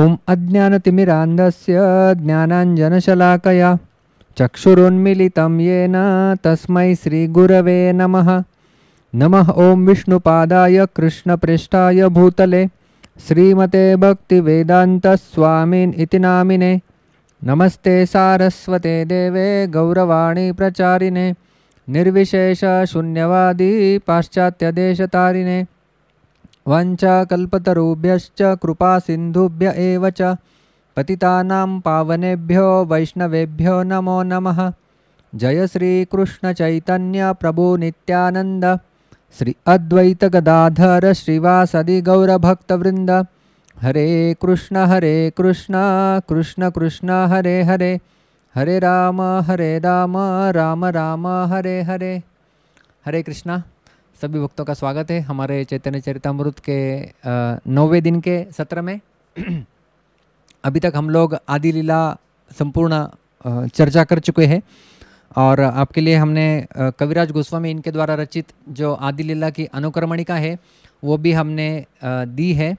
ॐ अज्ञानतिमिरान्धस्य ज्ञानाञ्जनशलाकया चक्षुरुन्मिलितं येन तस्मै श्रीगुरवे नमः नमः ॐ विष्णुपादाय कृष्णपृष्ठा भूतले श्रीमते स्वामीन इति नामिने नमस्ते सारस्वते देवे गौरवाणी प्रचारिणे देश तारिणे वञ्चाकल्पतरुभ्यश्च कृपासिन्धुभ्य एव च पावनेभ्यो वैष्णवेभ्यो नमो नमः जय श्री श्रीकृष्णचैतन्यप्रभु नित्यानन्द श्री अद्वैतगदाधर श्रीवासदि गौरभक्तवृन्द हरे कृष्ण हरे कृष्ण कृष्ण कृष्ण हरे हरे हरे राम हरे राम राम राम हरे हरे हरे कृष्ण सभी भक्तों का स्वागत है हमारे चैतन्य चरितमृत के नौवे दिन के सत्र में अभी तक हम लोग आदि लीला संपूर्ण चर्चा कर चुके हैं और आपके लिए हमने कविराज गोस्वामी इनके द्वारा रचित जो आदि लीला की अनुक्रमणिका है वो भी हमने दी है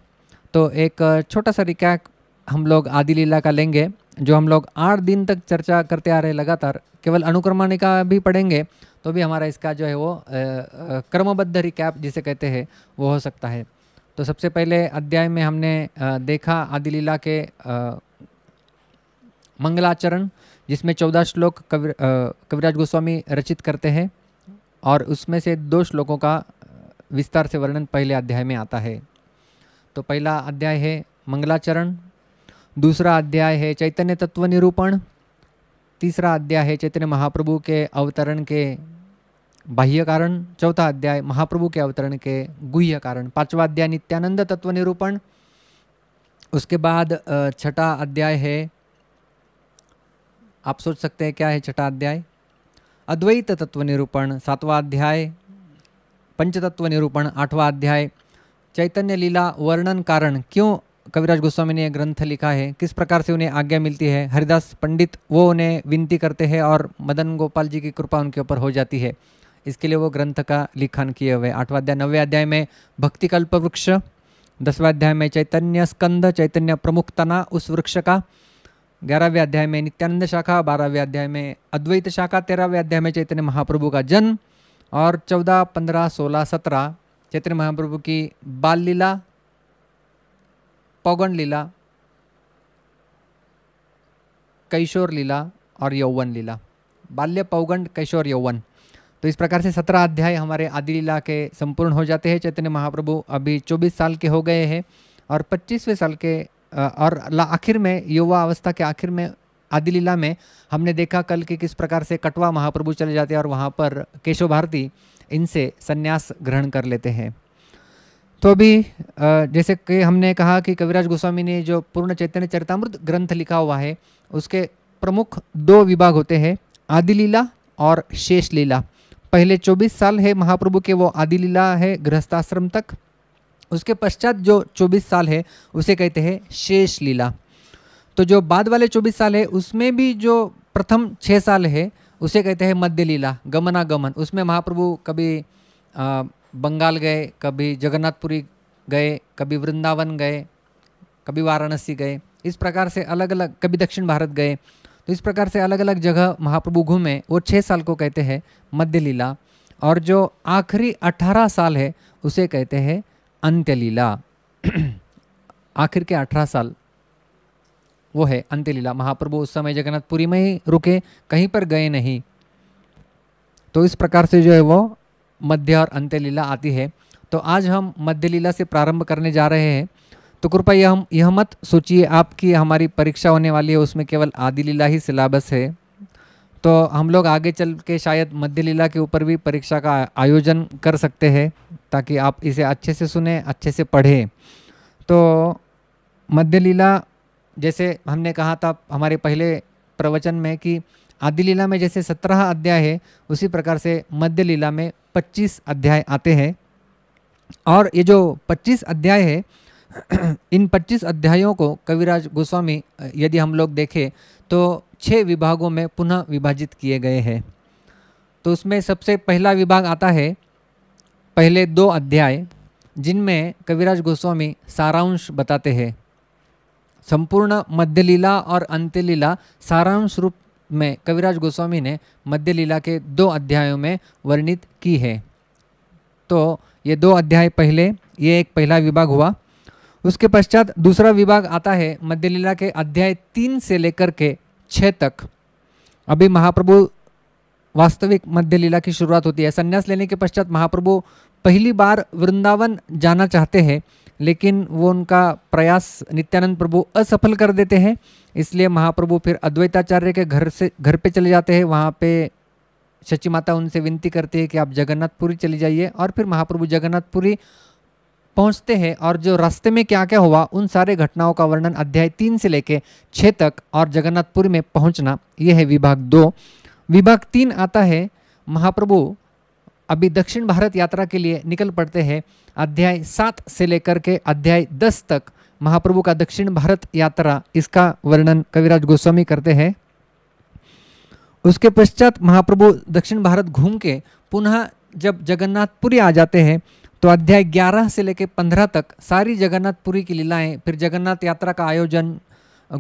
तो एक छोटा सा रिकैप हम लोग आदि लीला का लेंगे जो हम लोग आठ दिन तक चर्चा करते आ रहे लगातार केवल अनुक्रमणिका भी पढ़ेंगे तो भी हमारा इसका जो है वो क्रमबद्ध रिकैप जिसे कहते हैं वो हो सकता है तो सबसे पहले अध्याय में हमने देखा आदिलीला के मंगलाचरण जिसमें चौदह श्लोक कवि कविराज गोस्वामी रचित करते हैं और उसमें से दो श्लोकों का विस्तार से वर्णन पहले अध्याय में आता है तो पहला अध्याय है मंगलाचरण दूसरा अध्याय है चैतन्य तत्व निरूपण तीसरा अध्याय है चैतन्य महाप्रभु के अवतरण के बाह्य कारण चौथा अध्याय महाप्रभु के अवतरण के गुह्य कारण पांचवा अध्याय नित्यानंद तत्व निरूपण उसके बाद छठा अध्याय है आप सोच सकते हैं क्या है छठा अध्याय अद्वैत तत्व निरूपण सातवा अध्याय पंचतत्व निरूपण आठवा अध्याय चैतन्य लीला वर्णन कारण क्यों कविराज गोस्वामी ने यह ग्रंथ लिखा है किस प्रकार से उन्हें आज्ञा मिलती है हरिदास पंडित वो उन्हें विनती करते हैं और मदन गोपाल जी की कृपा उनके ऊपर हो जाती है इसके लिए वो ग्रंथ का लिखन किए हुए आठवा अध्याय नवे अध्याय में भक्ति कल्प वृक्ष दसवा अध्याय में चैतन्य स्कंद चैतन्य प्रमुख तना उस वृक्ष का ग्यारहवें अध्याय में नित्यानंद शाखा बारहवें अध्याय में अद्वैत शाखा तेरहवें अध्याय में चैतन्य महाप्रभु का जन्म और चौदह पंद्रह सोलह सत्रह चैतन्य महाप्रभु की बाल लीला पौगण लीला कैशोर लीला और यौवन लीला बाल्य पौगंड कैशोर यौवन तो इस प्रकार से सत्रह अध्याय हमारे आदि लीला के संपूर्ण हो जाते हैं चैतन्य महाप्रभु अभी चौबीस साल के हो गए हैं और पच्चीसवें साल के और आखिर में युवा अवस्था के आखिर में आदि लीला में हमने देखा कल कि किस प्रकार से कटवा महाप्रभु चले जाते हैं और वहाँ पर केशव भारती इनसे संन्यास ग्रहण कर लेते हैं तो अभी जैसे कि हमने कहा कि कविराज गोस्वामी ने जो पूर्ण चैतन्य चरितमृत ग्रंथ लिखा हुआ है उसके प्रमुख दो विभाग होते हैं आदि लीला और शेष लीला पहले 24 साल है महाप्रभु के वो आदि लीला है गृहस्थाश्रम तक उसके पश्चात जो 24 साल है उसे कहते हैं शेष लीला तो जो बाद वाले 24 साल है उसमें भी जो प्रथम छः साल है उसे कहते हैं मध्य लीला गमनागमन उसमें महाप्रभु कभी आ, बंगाल गए कभी जगन्नाथपुरी गए कभी वृंदावन गए कभी वाराणसी गए इस प्रकार से अलग अलग कभी दक्षिण भारत गए तो इस प्रकार से अलग अलग जगह महाप्रभु घूमे वो छः साल को कहते हैं मध्य लीला और जो आखिरी अठारह साल है उसे कहते हैं अंत्य लीला आखिर के अठारह साल वो है अंत्य लीला महाप्रभु उस समय जगन्नाथपुरी में ही रुके कहीं पर गए नहीं तो इस प्रकार से जो है वो मध्य और अंत्य लीला आती है तो आज हम मध्य लीला से प्रारंभ करने जा रहे हैं तो कृपया यह यह मत सोचिए आपकी हमारी परीक्षा होने वाली है उसमें केवल आदि लीला ही सिलेबस है तो हम लोग आगे चल के शायद मध्य लीला के ऊपर भी परीक्षा का आयोजन कर सकते हैं ताकि आप इसे अच्छे से सुने अच्छे से पढ़ें तो मध्य लीला जैसे हमने कहा था हमारे पहले प्रवचन में कि आदि लीला में जैसे सत्रह अध्याय है उसी प्रकार से मध्य लीला में पच्चीस अध्याय आते हैं और ये जो पच्चीस अध्याय है इन 25 अध्यायों को कविराज गोस्वामी यदि हम लोग देखें तो छः विभागों में पुनः विभाजित किए गए हैं तो उसमें सबसे पहला विभाग आता है पहले दो अध्याय जिनमें कविराज गोस्वामी सारांश बताते हैं संपूर्ण मध्यलीला और अंत्यलीला सारांश रूप में कविराज गोस्वामी ने मध्यलीला के दो अध्यायों में वर्णित की है तो ये दो अध्याय पहले ये एक पहला विभाग हुआ उसके पश्चात दूसरा विभाग आता है मध्यलीला के अध्याय तीन से लेकर के छः तक अभी महाप्रभु वास्तविक मध्यलीला की शुरुआत होती है संन्यास लेने के पश्चात महाप्रभु पहली बार वृंदावन जाना चाहते हैं लेकिन वो उनका प्रयास नित्यानंद प्रभु असफल कर देते हैं इसलिए महाप्रभु फिर अद्वैताचार्य के घर से घर पे चले जाते हैं वहाँ पे शची माता उनसे विनती करती है कि आप जगन्नाथपुरी चली जाइए और फिर महाप्रभु जगन्नाथपुरी पहुंचते हैं और जो रास्ते में क्या क्या हुआ उन सारे घटनाओं का वर्णन अध्याय तीन से लेकर छः तक और जगन्नाथपुरी में पहुंचना यह है विभाग दो विभाग तीन आता है महाप्रभु अभी दक्षिण भारत यात्रा के लिए निकल पड़ते हैं अध्याय सात से लेकर के अध्याय दस तक महाप्रभु का दक्षिण भारत यात्रा इसका वर्णन कविराज गोस्वामी करते हैं उसके पश्चात महाप्रभु दक्षिण भारत घूम के पुनः जब जगन्नाथपुरी आ जाते हैं तो अध्याय 11 से लेकर 15 तक सारी जगन्नाथपुरी की लीलाएं फिर जगन्नाथ यात्रा का आयोजन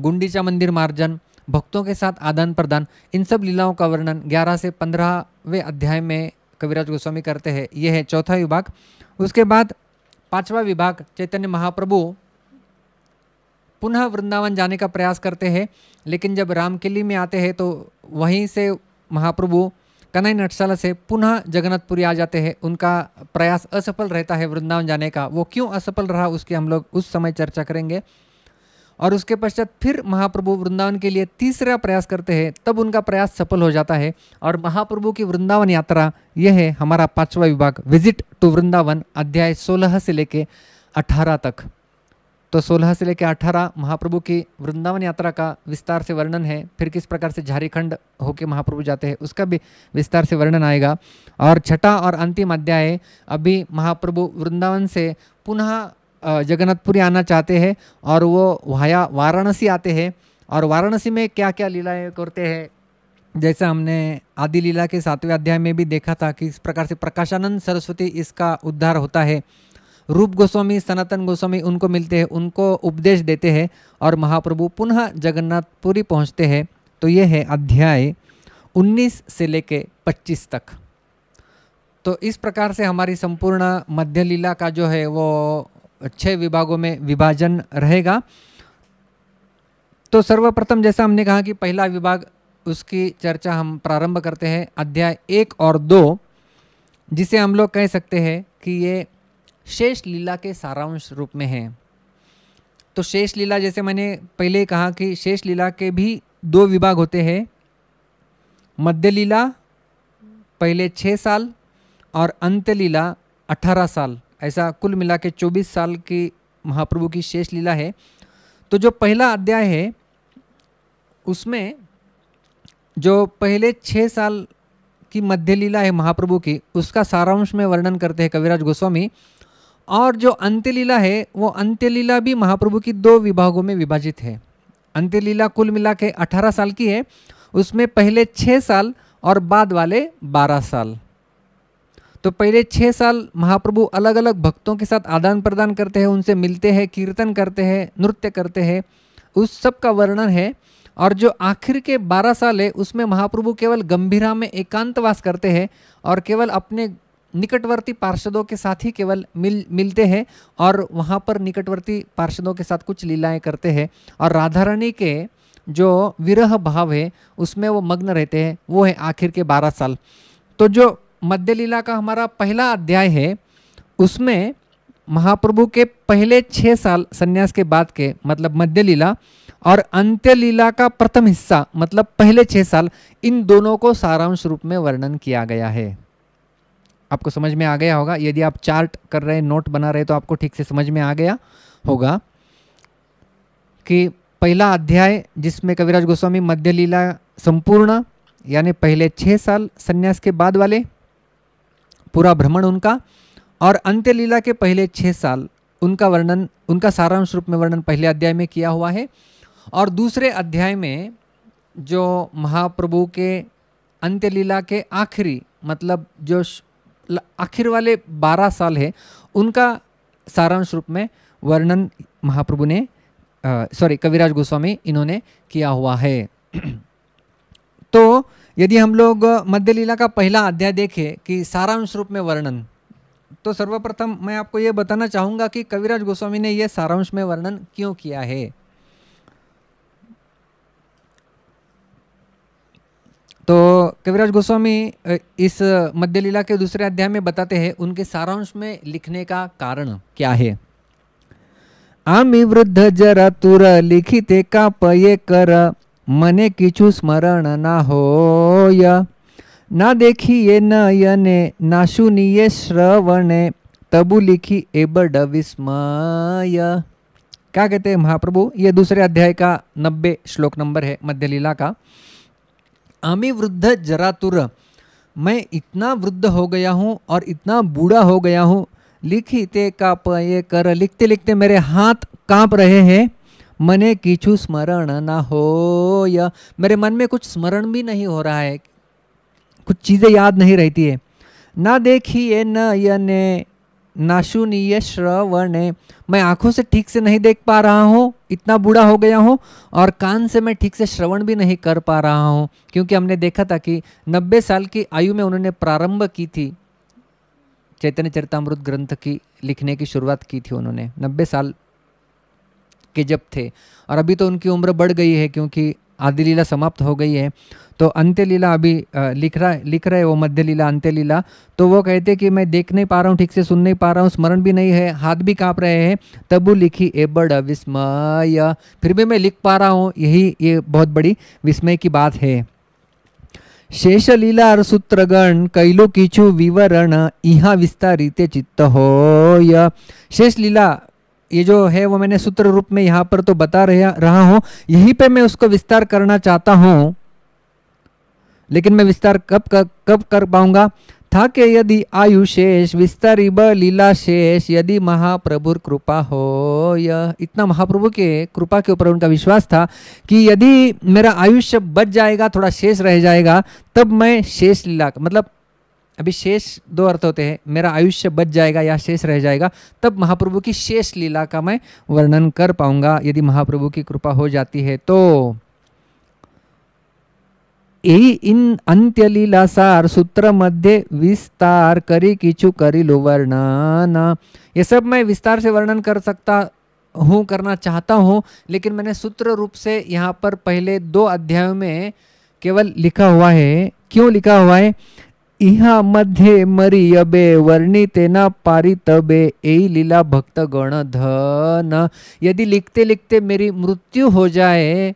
गुंडीचा मंदिर मार्जन भक्तों के साथ आदान प्रदान इन सब लीलाओं का वर्णन 11 से 15वें अध्याय में कविराज गोस्वामी करते हैं यह है चौथा विभाग उसके बाद पांचवा विभाग चैतन्य महाप्रभु पुनः वृंदावन जाने का प्रयास करते हैं लेकिन जब रामकिली में आते हैं तो वहीं से महाप्रभु कन्हई नटशाला से पुनः जगन्नाथपुरी आ जाते हैं उनका प्रयास असफल रहता है वृंदावन जाने का वो क्यों असफल रहा उसकी हम लोग उस समय चर्चा करेंगे और उसके पश्चात फिर महाप्रभु वृंदावन के लिए तीसरा प्रयास करते हैं तब उनका प्रयास सफल हो जाता है और महाप्रभु की वृंदावन यात्रा यह है हमारा पांचवा विभाग विजिट टू वृंदावन अध्याय 16 से लेके 18 तक तो 16 से लेकर 18 महाप्रभु की वृंदावन यात्रा का विस्तार से वर्णन है फिर किस प्रकार से झारीखंड होके महाप्रभु जाते हैं उसका भी विस्तार से वर्णन आएगा और छठा और अंतिम अध्याय अभी महाप्रभु वृंदावन से पुनः जगन्नाथपुरी आना चाहते हैं और वो वाया वाराणसी आते हैं और वाराणसी में क्या क्या लीलाएँ करते हैं जैसा हमने आदि लीला के सातवें अध्याय में भी देखा था कि इस प्रकार से प्रकाशानंद सरस्वती इसका उद्धार होता है रूप गोस्वामी सनातन गोस्वामी उनको मिलते हैं उनको उपदेश देते हैं और महाप्रभु पुनः जगन्नाथपुरी पहुँचते हैं तो ये है अध्याय उन्नीस से लेके पच्चीस तक तो इस प्रकार से हमारी संपूर्ण मध्य लीला का जो है वो छः विभागों में विभाजन रहेगा तो सर्वप्रथम जैसा हमने कहा कि पहला विभाग उसकी चर्चा हम प्रारंभ करते हैं अध्याय एक और दो जिसे हम लोग कह सकते हैं कि ये शेष लीला के सारांश रूप में है तो शेष लीला जैसे मैंने पहले कहा कि शेष लीला के भी दो विभाग होते हैं मध्य लीला पहले छः साल और अंत लीला अठारह साल ऐसा कुल मिला के चौबीस साल की महाप्रभु की शेष लीला है तो जो पहला अध्याय है उसमें जो पहले छः साल की मध्य लीला है महाप्रभु की उसका सारांश में वर्णन करते हैं कविराज गोस्वामी और जो अंत्यलीला है वो अंत्यलीला भी महाप्रभु की दो विभागों में विभाजित है अंत्यलीला कुल मिला के अठारह साल की है उसमें पहले छः साल और बाद वाले बारह साल तो पहले छः साल महाप्रभु अलग अलग भक्तों के साथ आदान प्रदान करते हैं उनसे मिलते हैं कीर्तन करते हैं नृत्य करते हैं उस सब का वर्णन है और जो आखिर के बारह साल है उसमें महाप्रभु केवल गंभीरा में एकांतवास करते हैं और केवल अपने निकटवर्ती पार्षदों के साथ ही केवल मिल मिलते हैं और वहाँ पर निकटवर्ती पार्षदों के साथ कुछ लीलाएं करते हैं और राधा रानी के जो विरह भाव है उसमें वो मग्न रहते हैं वो है आखिर के बारह साल तो जो मध्य लीला का हमारा पहला अध्याय है उसमें महाप्रभु के पहले छः साल संन्यास के बाद के मतलब मध्य लीला और अंत्य लीला का प्रथम हिस्सा मतलब पहले छः साल इन दोनों को सारांश रूप में वर्णन किया गया है आपको समझ में आ गया होगा यदि आप चार्ट कर रहे नोट बना रहे तो आपको ठीक से समझ में आ गया होगा कि पहला अध्याय जिसमें कविराज गोस्वामी मध्य लीला संपूर्ण यानी पहले छः साल संन्यास के बाद वाले पूरा भ्रमण उनका और अंत्य लीला के पहले छः साल उनका वर्णन उनका सारांश रूप में वर्णन पहले अध्याय में किया हुआ है और दूसरे अध्याय में जो महाप्रभु के अंत्य लीला के आखिरी मतलब जो आखिर वाले बारह साल है उनका सारांश रूप में वर्णन महाप्रभु ने सॉरी कविराज गोस्वामी इन्होंने किया हुआ है तो यदि हम लोग मध्य लीला का पहला अध्याय देखें कि सारांश रूप में वर्णन तो सर्वप्रथम मैं आपको ये बताना चाहूँगा कि कविराज गोस्वामी ने यह सारांश में वर्णन क्यों किया है तो कविराज गोस्वामी इस मध्य लीला के दूसरे अध्याय में बताते हैं उनके सारांश में लिखने का कारण क्या है आमी वृद्ध जरा तुर लिखिते का पये कर मने किचु स्मरण ना या। ना देखिए नयने ना शुनिए श्रवणे तबु लिखी एबड विस्मय क्या कहते हैं महाप्रभु ये दूसरे अध्याय का नब्बे श्लोक नंबर है मध्य लीला का आमी वृद्ध जरातुर मैं इतना वृद्ध हो गया हूँ और इतना बूढ़ा हो गया हूँ लिखी ते का ये कर लिखते लिखते मेरे हाथ कांप रहे हैं मने किचु स्मरण ना हो या मेरे मन में कुछ स्मरण भी नहीं हो रहा है कुछ चीज़ें याद नहीं रहती है ना देखिए न ये नाशुनीय श्रवण मैं आंखों से ठीक से नहीं देख पा रहा हूँ इतना बूढ़ा हो गया हूँ और कान से मैं ठीक से श्रवण भी नहीं कर पा रहा हूँ क्योंकि हमने देखा था कि 90 साल की आयु में उन्होंने प्रारंभ की थी चैतन्य चरितमृत ग्रंथ की लिखने की शुरुआत की थी उन्होंने नब्बे साल के जब थे और अभी तो उनकी उम्र बढ़ गई है क्योंकि आदि लीला समाप्त हो गई है तो अंत्य लीला अभी लिख रहा लिख रहे वो मध्य लीला अंत्य लीला तो वो कहते कि मैं देख नहीं पा रहा हूँ ठीक से सुन नहीं पा रहा हूँ स्मरण भी नहीं है हाथ भी कांप रहे हैं तब लिखी ए बड़ विस्मय फिर भी मैं लिख पा रहा हूँ यही ये बहुत बड़ी विस्मय की बात है शेष लीला और सूत्रगण कैलो किचू विवरण इहा विस्तारित चित्त हो शेष लीला ये जो है वो मैंने सूत्र रूप में यहां पर तो बता रहा हूं यहीं पे मैं उसको विस्तार करना चाहता हूं लेकिन मैं विस्तार कब कर, कब कर पाऊंगा था कि यदि आयुशेष विस्तारिब लीला शेष यदि महाप्रभु कृपा हो यह इतना महाप्रभु के कृपा के ऊपर उनका विश्वास था कि यदि मेरा आयुष्य बच जाएगा थोड़ा शेष रह जाएगा तब मैं शेष लीला मतलब अभी शेष दो अर्थ होते हैं मेरा आयुष्य बच जाएगा या शेष रह जाएगा तब महाप्रभु की शेष लीला का मैं वर्णन कर पाऊंगा यदि महाप्रभु की कृपा हो जाती है तो इन अंत्य लीला सार सूत्र मध्य विस्तार करी किचु करी लो वर्णन ये सब मैं विस्तार से वर्णन कर सकता हूँ करना चाहता हूँ लेकिन मैंने सूत्र रूप से यहाँ पर पहले दो अध्यायों में केवल लिखा हुआ है क्यों लिखा हुआ है मरी अबे वर्णी तेना पारी तबे ए लीला भक्त गण धन यदि लिखते लिखते मेरी मृत्यु हो जाए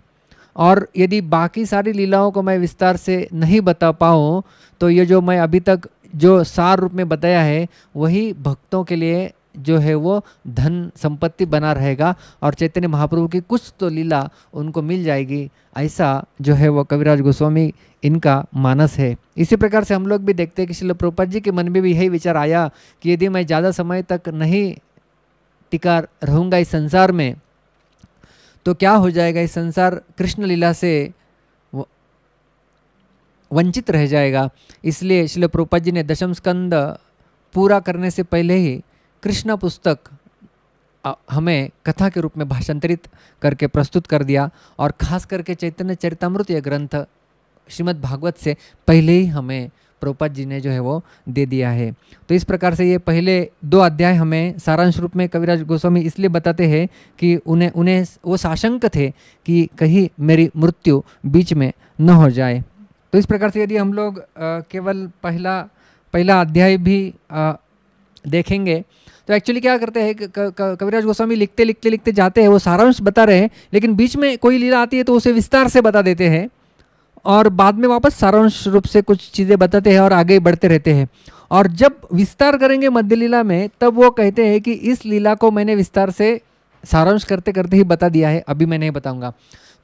और यदि बाकी सारी लीलाओं को मैं विस्तार से नहीं बता पाऊँ तो ये जो मैं अभी तक जो सार रूप में बताया है वही भक्तों के लिए जो है वो धन संपत्ति बना रहेगा और चैतन्य महाप्रभु की कुछ तो लीला उनको मिल जाएगी ऐसा जो है वो कविराज गोस्वामी इनका मानस है इसी प्रकार से हम लोग भी देखते हैं कि श्री प्रभुपद जी के मन में भी यही विचार आया कि यदि मैं ज़्यादा समय तक नहीं टिका रहूँगा इस संसार में तो क्या हो जाएगा इस संसार कृष्ण लीला से वंचित रह जाएगा इसलिए श्री प्रभुपद जी ने दशम स्कंद पूरा करने से पहले ही कृष्ण पुस्तक हमें कथा के रूप में भाषांतरित करके प्रस्तुत कर दिया और खास करके चैतन्य चरितमृत यह ग्रंथ श्रीमद् भागवत से पहले ही हमें प्रभुपाद जी ने जो है वो दे दिया है तो इस प्रकार से ये पहले दो अध्याय हमें सारांश रूप में कविराज गोस्वामी इसलिए बताते हैं कि उन्हें उन्हें वो साशंक थे कि कहीं मेरी मृत्यु बीच में न हो जाए तो इस प्रकार से यदि हम लोग केवल पहला पहला अध्याय भी आ, देखेंगे तो एक्चुअली क्या करते हैं कविराज गोस्वामी लिखते लिखते लिखते जाते हैं वो सारांश बता रहे हैं लेकिन बीच में कोई लीला आती है तो उसे विस्तार से बता देते हैं और बाद में वापस सारांश रूप से कुछ चीज़ें बताते हैं और आगे बढ़ते रहते हैं और जब विस्तार करेंगे मध्य लीला में तब वो कहते हैं कि इस लीला को मैंने विस्तार से सारांश करते करते ही बता दिया है अभी मैं नहीं बताऊंगा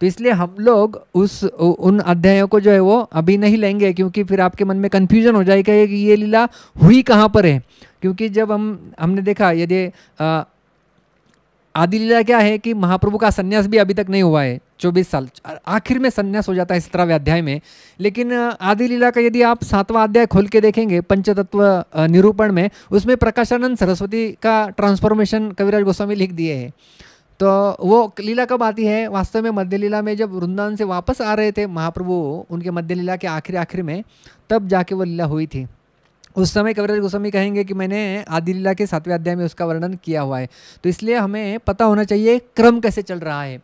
तो इसलिए हम लोग उस उन अध्यायों को जो है वो अभी नहीं लेंगे क्योंकि फिर आपके मन में कन्फ्यूजन हो जाएगा कि ये लीला हुई कहाँ पर है क्योंकि जब हम हमने देखा यदि आदि लीला क्या है कि महाप्रभु का सन्यास भी अभी तक नहीं हुआ है चौबीस साल आखिर में सन्यास हो जाता है सत्रहवें अध्याय में लेकिन आदि लीला का यदि आप सातवां अध्याय खोल के देखेंगे पंचतत्व निरूपण में उसमें प्रकाशानंद सरस्वती का ट्रांसफॉर्मेशन कविराज गोस्वामी लिख दिए हैं तो वो लीला कब आती है वास्तव में मध्य लीला में जब वृंदावन से वापस आ रहे थे महाप्रभु उनके मध्य लीला के आखिर आखिर में तब जाके वो लीला हुई थी उस समय कविराज गोस्वामी कहेंगे कि मैंने आदि लीला के सातवें अध्याय में उसका वर्णन किया हुआ है तो इसलिए हमें पता होना चाहिए क्रम कैसे चल रहा है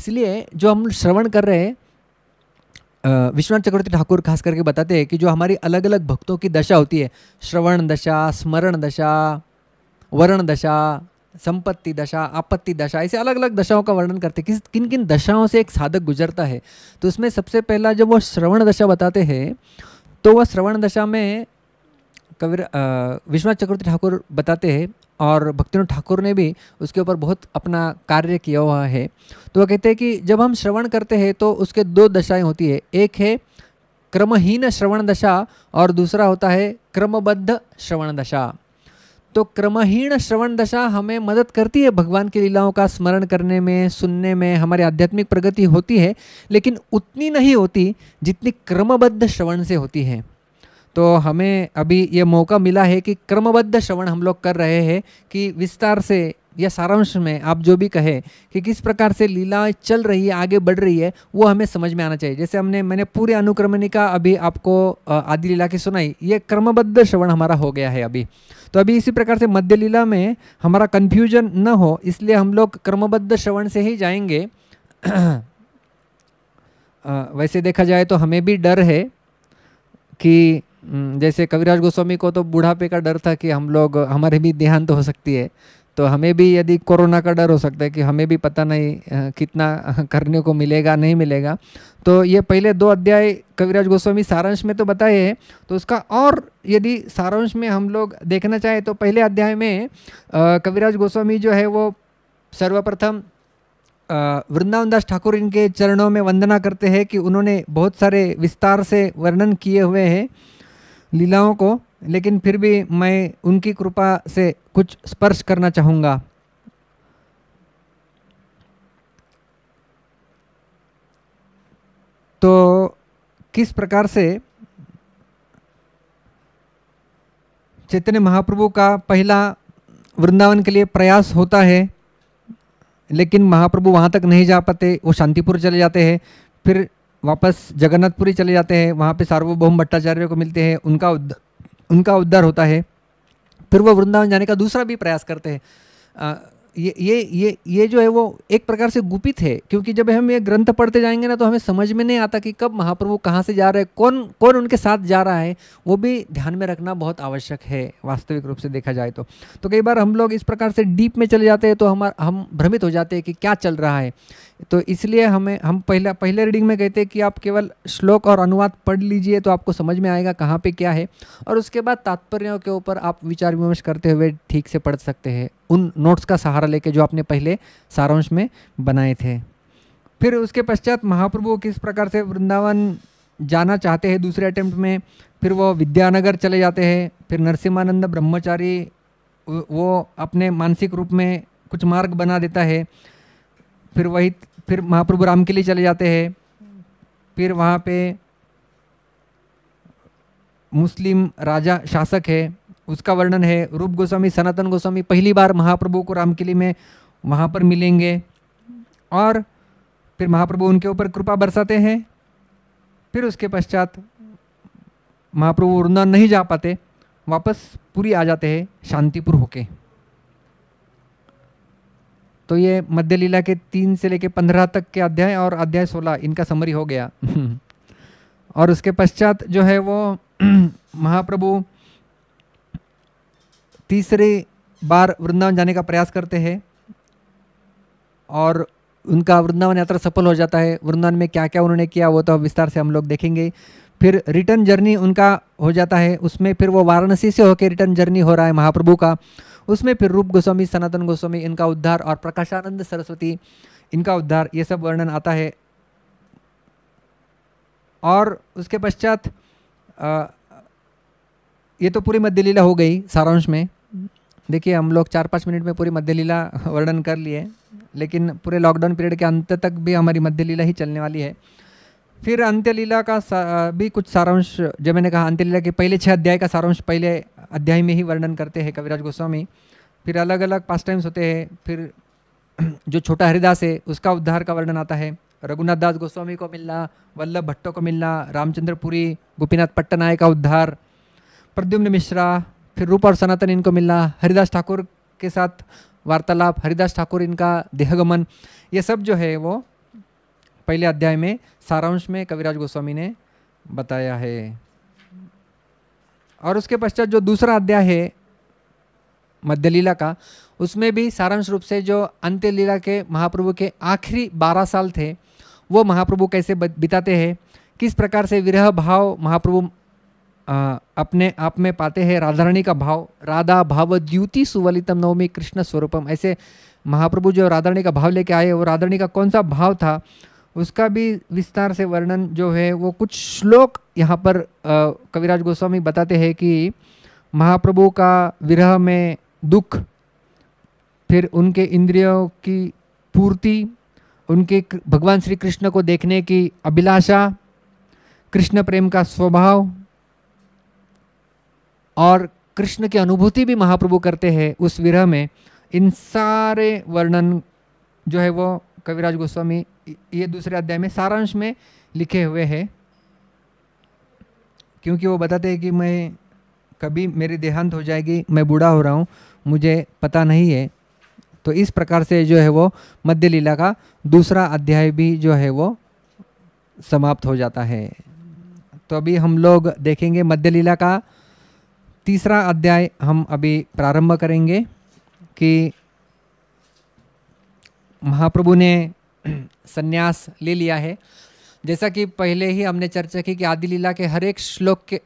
इसलिए जो हम श्रवण कर रहे हैं विश्वनाथ चक्रवर्ती ठाकुर खास करके बताते हैं कि जो हमारी अलग अलग भक्तों की दशा होती है श्रवण दशा स्मरण दशा वर्ण दशा संपत्ति दशा आपत्ति दशा ऐसे अलग अलग दशाओं का वर्णन करते हैं किस किन किन दशाओं से एक साधक गुजरता है तो उसमें सबसे पहला जब वो श्रवण दशा बताते हैं तो वह श्रवण दशा में कवि विश्वनाथ चक्रवर्ती ठाकुर बताते हैं और भक्तिनाथ ठाकुर ने भी उसके ऊपर बहुत अपना कार्य किया हुआ है तो वह कहते हैं कि जब हम श्रवण करते हैं तो उसके दो दशाएं होती है एक है क्रमहीन श्रवण दशा और दूसरा होता है क्रमबद्ध श्रवण दशा तो क्रमहीन श्रवण दशा हमें मदद करती है भगवान की लीलाओं का स्मरण करने में सुनने में हमारी आध्यात्मिक प्रगति होती है लेकिन उतनी नहीं होती जितनी क्रमबद्ध श्रवण से होती है तो हमें अभी ये मौका मिला है कि क्रमबद्ध श्रवण हम लोग कर रहे हैं कि विस्तार से या सारांश में आप जो भी कहे कि किस प्रकार से लीला चल रही है आगे बढ़ रही है वो हमें समझ में आना चाहिए जैसे हमने मैंने पूरे अनुक्रमणिका अभी आपको आदि लीला की सुनाई ये क्रमबद्ध श्रवण हमारा हो गया है अभी तो अभी इसी प्रकार से मध्य लीला में हमारा कन्फ्यूजन न हो इसलिए हम लोग क्रमबद्ध श्रवण से ही जाएंगे वैसे देखा जाए तो हमें भी डर है कि हम्म, जैसे कविराज गोस्वामी को तो बुढ़ापे का डर था कि हम लोग हमारे भी देहांत तो हो सकती है तो हमें भी यदि कोरोना का डर हो सकता है कि हमें भी पता नहीं कितना करने को मिलेगा नहीं मिलेगा तो ये पहले दो अध्याय कविराज गोस्वामी सारांश में तो बताए हैं तो उसका और यदि सारांश में हम लोग देखना चाहें तो पहले अध्याय में कविराज गोस्वामी जो है वो सर्वप्रथम वृंदावन दास ठाकुर इनके चरणों में वंदना करते हैं कि उन्होंने बहुत सारे विस्तार से वर्णन किए हुए हैं लीलाओं को लेकिन फिर भी मैं उनकी कृपा से कुछ स्पर्श करना चाहूँगा तो किस प्रकार से चैतन्य महाप्रभु का पहला वृंदावन के लिए प्रयास होता है लेकिन महाप्रभु वहाँ तक नहीं जा पाते वो शांतिपुर चले जाते हैं फिर वापस जगन्नाथपुरी चले जाते हैं वहाँ पे सार्वभौम भट्टाचार्य को मिलते हैं उनका उद्ध, उनका उद्धार होता है फिर वो वृंदावन जाने का दूसरा भी प्रयास करते हैं ये ये ये ये जो है वो एक प्रकार से गुपित है क्योंकि जब हम ये ग्रंथ पढ़ते जाएंगे ना तो हमें समझ में नहीं आता कि कब महाप्रभु कहाँ से जा रहे हैं कौन कौन उनके साथ जा रहा है वो भी ध्यान में रखना बहुत आवश्यक है वास्तविक रूप से देखा जाए तो तो कई बार हम लोग इस प्रकार से डीप में चले जाते हैं तो हम हम भ्रमित हो जाते हैं कि क्या चल रहा है तो इसलिए हमें हम पहला पहले रीडिंग में कहते हैं कि आप केवल श्लोक और अनुवाद पढ़ लीजिए तो आपको समझ में आएगा कहाँ पे क्या है और उसके बाद तात्पर्यों के ऊपर आप विचार विमर्श करते हुए ठीक से पढ़ सकते हैं उन नोट्स का सहारा लेके जो आपने पहले सारांश में बनाए थे फिर उसके पश्चात महाप्रभु किस प्रकार से वृंदावन जाना चाहते हैं दूसरे अटैम्प्ट में फिर वो विद्यानगर चले जाते हैं फिर नरसिम्हानंद ब्रह्मचारी वो अपने मानसिक रूप में कुछ मार्ग बना देता है फिर वही फिर महाप्रभु राम के लिए चले जाते हैं फिर वहाँ पे मुस्लिम राजा शासक है उसका वर्णन है रूप गोस्वामी सनातन गोस्वामी पहली बार महाप्रभु को लिए में वहाँ पर मिलेंगे और फिर महाप्रभु उनके ऊपर कृपा बरसाते हैं फिर उसके पश्चात महाप्रभु वृंदावन नहीं जा पाते वापस पूरी आ जाते हैं शांतिपुर होके तो ये मध्य लीला के तीन से लेके पंद्रह तक के अध्याय और अध्याय सोलह इनका समरी हो गया और उसके पश्चात जो है वो महाप्रभु तीसरे बार वृंदावन जाने का प्रयास करते हैं और उनका वृंदावन यात्रा सफल हो जाता है वृंदावन में क्या क्या उन्होंने किया वो तो विस्तार से हम लोग देखेंगे फिर रिटर्न जर्नी उनका हो जाता है उसमें फिर वो वाराणसी से होकर रिटर्न जर्नी हो रहा है महाप्रभु का उसमें फिर रूप गोस्वामी सनातन गोस्वामी इनका उद्धार और प्रकाशानंद सरस्वती इनका उद्धार ये सब वर्णन आता है और उसके पश्चात ये तो पूरी मध्य लीला हो गई सारांश में देखिए हम लोग चार पाँच मिनट में पूरी मध्य लीला वर्णन कर लिए लेकिन पूरे लॉकडाउन पीरियड के अंत तक भी हमारी मध्य लीला ही चलने वाली है फिर अंत्य लीला का भी कुछ सारांश जब मैंने कहा अंत्य लीला के पहले छः अध्याय का सारांश पहले अध्याय में ही वर्णन करते हैं कविराज गोस्वामी फिर अलग अलग पास टाइम्स होते हैं फिर जो छोटा हरिदास है उसका उद्धार का वर्णन आता है रघुनाथ दास गोस्वामी को मिलना वल्लभ भट्टो को मिलना रामचंद्रपुरी गोपीनाथ पट्टनायक का उद्धार प्रद्युम्न मिश्रा फिर रूप और सनातन इनको मिलना हरिदास ठाकुर के साथ वार्तालाप हरिदास ठाकुर इनका देहगमन ये सब जो है वो पहले अध्याय में सारांश में कविराज गोस्वामी ने बताया है और उसके पश्चात जो दूसरा अध्याय है मध्य लीला का उसमें भी सारांश रूप से जो अंत्य लीला के महाप्रभु के आखिरी बारह साल थे वो महाप्रभु कैसे बिताते हैं किस प्रकार से विरह भाव महाप्रभु आ, अपने आप में पाते हैं राधारणी का भाव राधा भाव द्युति सुवलितम नवमी कृष्ण स्वरूपम ऐसे महाप्रभु जो राधारणी का भाव लेके आए वो राधारणी का कौन सा भाव था उसका भी विस्तार से वर्णन जो है वो कुछ श्लोक यहाँ पर कविराज गोस्वामी बताते हैं कि महाप्रभु का विरह में दुख फिर उनके इंद्रियों की पूर्ति उनके भगवान श्री कृष्ण को देखने की अभिलाषा कृष्ण प्रेम का स्वभाव और कृष्ण की अनुभूति भी महाप्रभु करते हैं उस विरह में इन सारे वर्णन जो है वो कविराज गोस्वामी ये दूसरे अध्याय में सारांश में लिखे हुए हैं क्योंकि वो बताते हैं कि मैं कभी मेरी देहांत हो जाएगी मैं बूढ़ा हो रहा हूँ मुझे पता नहीं है तो इस प्रकार से जो है वो मध्य लीला का दूसरा अध्याय भी जो है वो समाप्त हो जाता है तो अभी हम लोग देखेंगे मध्य लीला का तीसरा अध्याय हम अभी प्रारंभ करेंगे कि महाप्रभु ने संन्यास ले लिया है जैसा कि पहले ही हमने चर्चा की कि आदि लीला के हर एक श्लोक के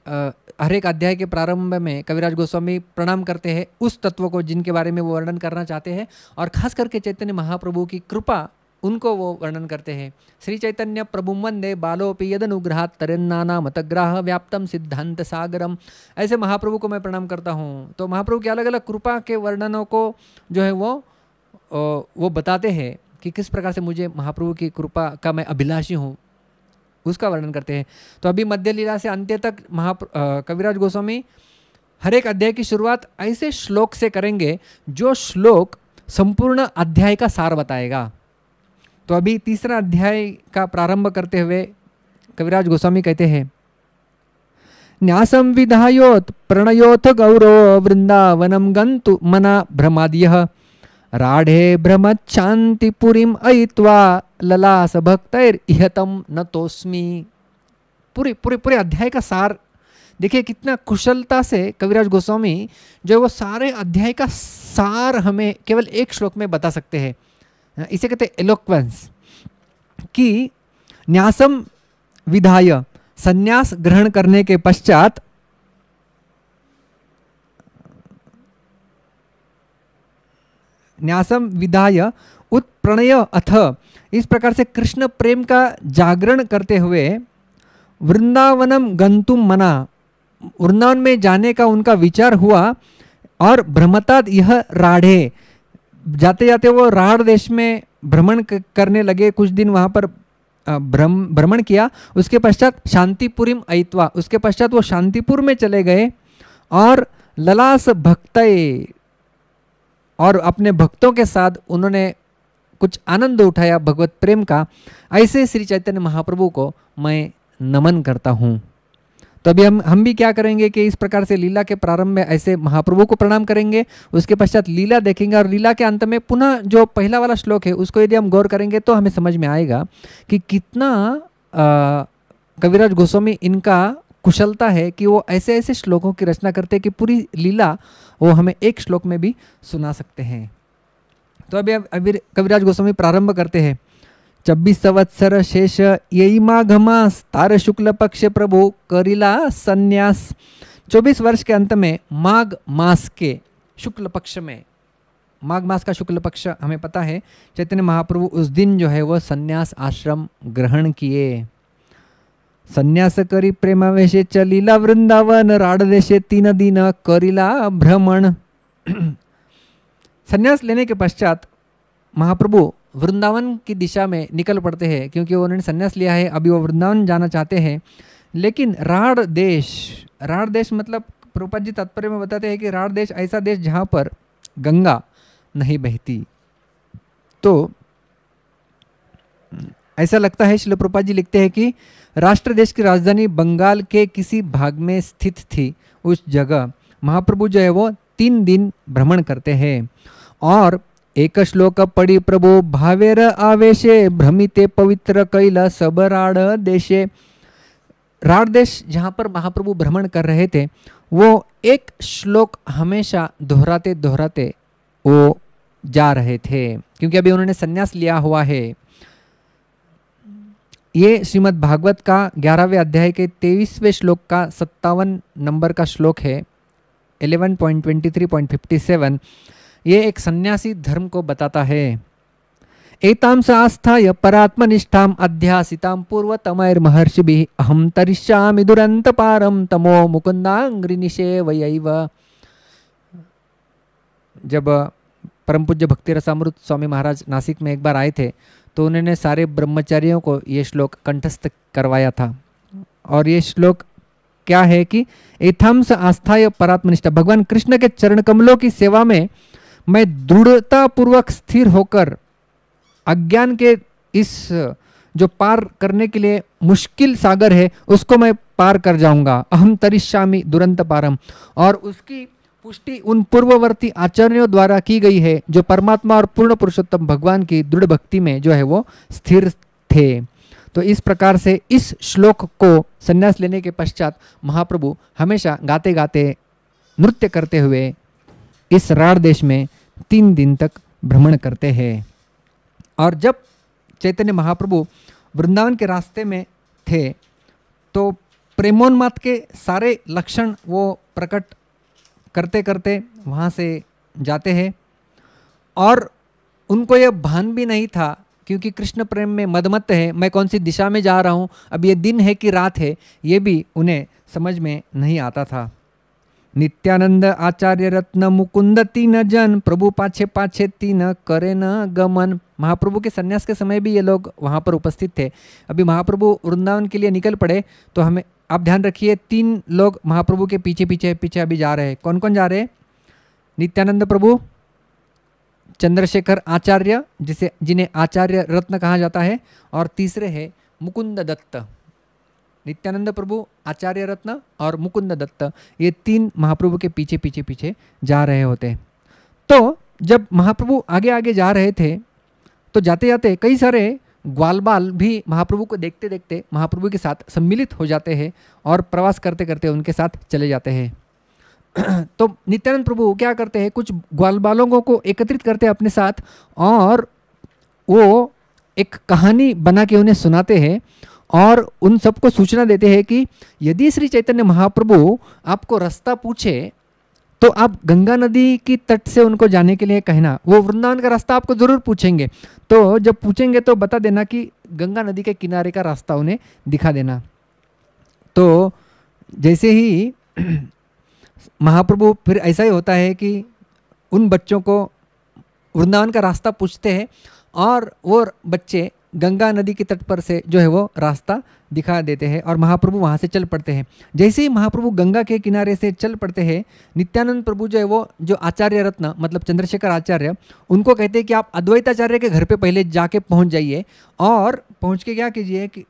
हर एक अध्याय के प्रारंभ में कविराज गोस्वामी प्रणाम करते हैं उस तत्व को जिनके बारे में वो वर्णन करना चाहते हैं और खास करके चैतन्य महाप्रभु की कृपा उनको वो वर्णन करते हैं श्री चैतन्य प्रभु वंदे बालोपि यद अनुग्रह तरन्नाना मतग्राह व्याप्तम सिद्धांत सागरम ऐसे महाप्रभु को मैं प्रणाम करता हूँ तो महाप्रभु के अलग अलग कृपा के वर्णनों को जो है वो वो बताते हैं कि किस प्रकार से मुझे महाप्रभु की कृपा का मैं अभिलाषी हूँ उसका वर्णन करते हैं तो अभी मध्य लीला से अंत्य तक महा कविराज गोस्वामी हर एक अध्याय की शुरुआत ऐसे श्लोक से करेंगे जो श्लोक संपूर्ण अध्याय का सार बताएगा तो अभी तीसरा अध्याय का प्रारंभ करते हुए कविराज गोस्वामी कहते हैं न्यासं विधायोत प्रणयोथ गौरव वृंदावनम गंतु मना भ्रमाद्य राढे अयिवा ललास ललासभक्तैर इहतम न तोस्मी पूरे पूरे पूरे अध्याय का सार देखिए कितना कुशलता से कविराज गोस्वामी जो वो सारे अध्याय का सार हमें केवल एक श्लोक में बता सकते हैं इसे कहते हैं एलोक्वेंस कि न्यासम विधाय संन्यास ग्रहण करने के पश्चात न्यासम विधाय उत्प्रणय अथ इस प्रकार से कृष्ण प्रेम का जागरण करते हुए वृंदावनम गंतुम मना वृंदावन में जाने का उनका विचार हुआ और भ्रमतात यह राढ़े जाते जाते वो राढ़ देश में भ्रमण करने लगे कुछ दिन वहाँ पर भ्रम भ्रमण किया उसके पश्चात शांतिपुरीम ऐतवा उसके पश्चात वो शांतिपुर में चले गए और ललास भक्त और अपने भक्तों के साथ उन्होंने कुछ आनंद उठाया भगवत प्रेम का ऐसे श्री चैतन्य महाप्रभु को मैं नमन करता हूँ तो अभी हम हम भी क्या करेंगे कि इस प्रकार से लीला के प्रारंभ में ऐसे महाप्रभु को प्रणाम करेंगे उसके पश्चात लीला देखेंगे और लीला के अंत में पुनः जो पहला वाला श्लोक है उसको यदि हम गौर करेंगे तो हमें समझ में आएगा कि कितना कविराज गोस्वामी इनका कुशलता है कि वो ऐसे ऐसे श्लोकों की रचना करते हैं कि पूरी लीला वो हमें एक श्लोक में भी सुना सकते हैं तो अभी अभी कविराज गोस्वामी प्रारंभ करते हैं छब्बीस संवत्सर शेष यही माघमास तार शुक्ल पक्ष प्रभु करिला संन्यास चौबीस वर्ष के अंत में माघ मास के शुक्ल पक्ष में माघ मास का शुक्ल पक्ष हमें पता है चैतन्य महाप्रभु उस दिन जो है वह संन्यास आश्रम ग्रहण किए संन्यास करी प्रेमावेशे चलीला वृंदावन राडदेशे तीन दिन करीला भ्रमण संन्यास लेने के पश्चात महाप्रभु वृंदावन की दिशा में निकल पड़ते हैं क्योंकि उन्होंने संन्यास लिया है अभी वो वृंदावन जाना चाहते हैं लेकिन राड देश राड देश मतलब प्रभुपाद जी तात्पर्य में बताते हैं कि राड देश ऐसा देश जहाँ पर गंगा नहीं बहती तो ऐसा लगता है शिलोप्रपा जी लिखते हैं कि राष्ट्र देश की राजधानी बंगाल के किसी भाग में स्थित थी उस जगह महाप्रभु जो है वो तीन दिन भ्रमण करते हैं और एक श्लोक पड़ी प्रभु भावेर आवेशे भ्रमिते पवित्र कैला सबराड़ देशे राड़ देश जहाँ पर महाप्रभु भ्रमण कर रहे थे वो एक श्लोक हमेशा दोहराते दोहराते वो जा रहे थे क्योंकि अभी उन्होंने संन्यास लिया हुआ है ये श्रीमद् भागवत का ग्यारहवें अध्याय के तेईसवें श्लोक का सत्तावन नंबर का श्लोक है 11.23.57 ये एक सन्यासी धर्म को बताता है एतां स तमैर महर्षि भी अहम तरिष्याम तरिष्यामि पारम तमो मुकुन्दाङ्घ्रिनिषेवयैव जब परम पूज्य भक्ति रसामृत स्वामी महाराज नासिक में एक बार आए थे तो उन्होंने सारे ब्रह्मचारियों को ये श्लोक कंठस्थ करवाया था और ये श्लोक क्या है कि इथम्स आस्थाय परात्मनिष्ठा भगवान कृष्ण के चरण कमलों की सेवा में मैं दृढ़तापूर्वक स्थिर होकर अज्ञान के इस जो पार करने के लिए मुश्किल सागर है उसको मैं पार कर जाऊंगा अहम तरिश्यामी दुरंत पारम और उसकी पुष्टि उन पूर्ववर्ती आचार्यों द्वारा की गई है जो परमात्मा और पूर्ण पुरुषोत्तम भगवान की दृढ़ भक्ति में जो है वो स्थिर थे तो इस प्रकार से इस श्लोक को संन्यास लेने के पश्चात महाप्रभु हमेशा गाते गाते नृत्य करते हुए इस राड देश में तीन दिन तक भ्रमण करते हैं और जब चैतन्य महाप्रभु वृंदावन के रास्ते में थे तो प्रेमोन्माद के सारे लक्षण वो प्रकट करते करते वहाँ से जाते हैं और उनको यह भान भी नहीं था क्योंकि कृष्ण प्रेम में मदमत है मैं कौन सी दिशा में जा रहा हूँ अब ये दिन है कि रात है ये भी उन्हें समझ में नहीं आता था नित्यानंद आचार्य रत्न मुकुंद तीन जन प्रभु पाछे पाछे तीन करे न गमन महाप्रभु के सन्यास के समय भी ये लोग वहाँ पर उपस्थित थे अभी महाप्रभु वृंदावन के लिए निकल पड़े तो हमें आप ध्यान रखिए तीन लोग महाप्रभु के पीछे पीछे पीछे अभी जा रहे हैं कौन कौन जा रहे हैं नित्यानंद प्रभु चंद्रशेखर आचार्य जिसे जिन्हें आचार्य रत्न कहा जाता है और तीसरे है मुकुंद दत्त नित्यानंद प्रभु आचार्य रत्न और मुकुंद दत्त ये तीन महाप्रभु के पीछे पीछे पीछे जा रहे होते हैं तो जब महाप्रभु आगे आगे जा रहे थे तो जाते जाते कई सारे ग्वालबाल भी महाप्रभु को देखते देखते महाप्रभु के साथ सम्मिलित हो जाते हैं और प्रवास करते करते उनके साथ चले जाते हैं तो नित्यानंद प्रभु क्या करते हैं कुछ ग्वालबालों को एकत्रित करते हैं अपने साथ और वो एक कहानी बना के उन्हें सुनाते हैं और उन सबको सूचना देते हैं कि यदि श्री चैतन्य महाप्रभु आपको रास्ता पूछे तो आप गंगा नदी की तट से उनको जाने के लिए कहना वो वृंदावन का रास्ता आपको ज़रूर पूछेंगे तो जब पूछेंगे तो बता देना कि गंगा नदी के किनारे का रास्ता उन्हें दिखा देना तो जैसे ही महाप्रभु फिर ऐसा ही होता है कि उन बच्चों को वृंदावन का रास्ता पूछते हैं और वो बच्चे गंगा नदी के तट पर से जो है वो रास्ता दिखा देते हैं और महाप्रभु वहाँ से चल पड़ते हैं जैसे ही महाप्रभु गंगा के किनारे से चल पड़ते हैं नित्यानंद प्रभु जो है वो जो आचार्य रत्न मतलब चंद्रशेखर आचार्य उनको कहते हैं कि आप अद्वैताचार्य के घर पे पहले जाके पहुँच जाइए और पहुँच के क्या कीजिए कि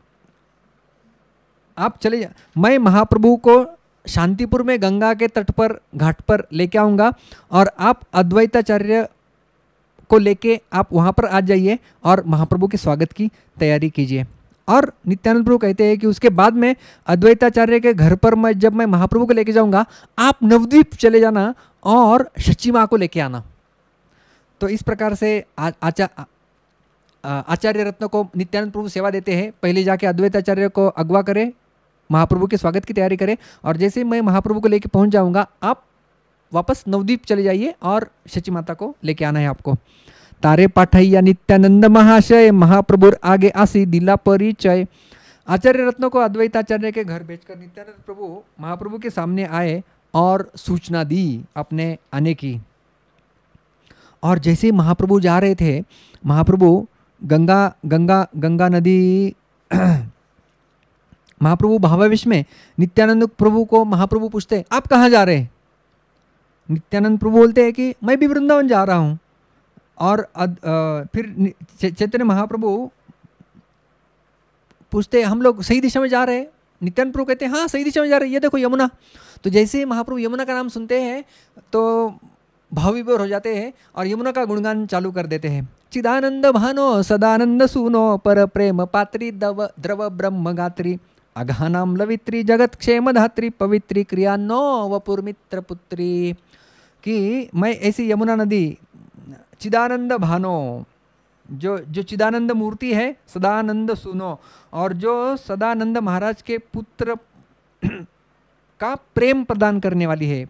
आप चले जा मैं महाप्रभु को शांतिपुर में गंगा के तट पर घाट पर लेके आऊँगा और आप अद्वैताचार्य को लेके आप वहाँ पर आ जाइए और महाप्रभु के स्वागत की तैयारी कीजिए और नित्यानंद प्रभु कहते हैं कि उसके बाद में अद्वैताचार्य के घर पर मैं जब मैं महाप्रभु को लेके जाऊँगा आप नवद्वीप चले जाना और शची माँ को लेके आना तो इस प्रकार से आचा आचार्य रत्न को नित्यानंद प्रभु सेवा देते हैं पहले जाके अद्वैताचार्य को अगवा करें महाप्रभु के स्वागत की तैयारी करें और जैसे मैं महाप्रभु को लेकर पहुंच जाऊंगा आप वापस नवदीप चले जाइए और शची माता को लेके आना है आपको तारे पाठैया नित्यानंद महाशय महाप्रभुर आगे आसी दिला परिचय आचार्य रत्नों को अद्वैत आचार्य के घर भेजकर नित्यानंद प्रभु महाप्रभु के सामने आए और सूचना दी अपने आने की और जैसे महाप्रभु जा रहे थे महाप्रभु गंगा गंगा गंगा नदी महाप्रभु भावावेश में नित्यानंद प्रभु को महाप्रभु पूछते आप कहाँ जा रहे हैं नित्यानंद प्रभु बोलते हैं कि मैं भी वृंदावन जा रहा हूँ और अद, आ, फिर चैतन्य महाप्रभु पूछते हम लोग सही दिशा में जा रहे हैं नित्यानंद प्रभु कहते हैं हाँ सही दिशा में जा रहे हैं ये देखो यमुना तो जैसे ही महाप्रभु यमुना का नाम सुनते हैं तो भाव विभोर हो जाते हैं और यमुना का गुणगान चालू कर देते हैं चिदानंद भानो सदानंद सुनो पर प्रेम पात्री दव द्रव ब्रह्म गात्री अघानाम लवित्री जगत क्षेम धात्री पवित्री क्रिया नो वपुर मित्र पुत्री कि मैं ऐसी यमुना नदी चिदानंद भानो जो जो चिदानंद मूर्ति है सदानंद सुनो और जो सदानंद महाराज के पुत्र का प्रेम प्रदान करने वाली है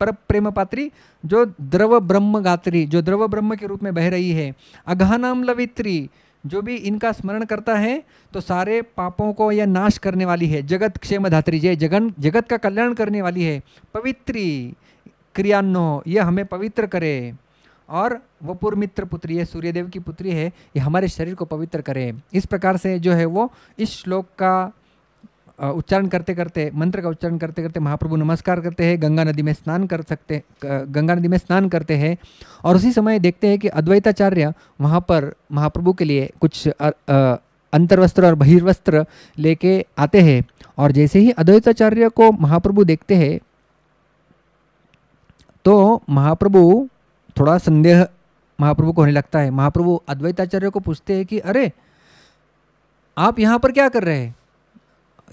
पर प्रेम पात्री जो द्रव ब्रह्म गात्री जो द्रव ब्रह्म के रूप में बह रही है अघानाम लवित्री जो भी इनका स्मरण करता है तो सारे पापों को यह नाश करने वाली है जगत क्षेम धात्री जय जगन जगत का कल्याण करने वाली है पवित्री क्रियान्नो ये हो हमें पवित्र करे और वपुर मित्र पुत्री है सूर्यदेव की पुत्री है ये हमारे शरीर को पवित्र करे इस प्रकार से जो है वो इस श्लोक का उच्चारण करते करते मंत्र का उच्चारण करते करते महाप्रभु नमस्कार करते हैं गंगा नदी में स्नान कर सकते गंगा नदी में स्नान करते हैं और उसी समय देखते हैं कि अद्वैताचार्य वहाँ पर महाप्रभु के लिए कुछ अंतर्वस्त्र और बहिर्वस्त्र लेके आते हैं और जैसे ही अद्वैताचार्य को महाप्रभु देखते हैं तो महाप्रभु थोड़ा संदेह महाप्रभु को होने लगता है महाप्रभु अद्वैताचार्य को पूछते हैं कि अरे आप यहाँ पर क्या कर रहे हैं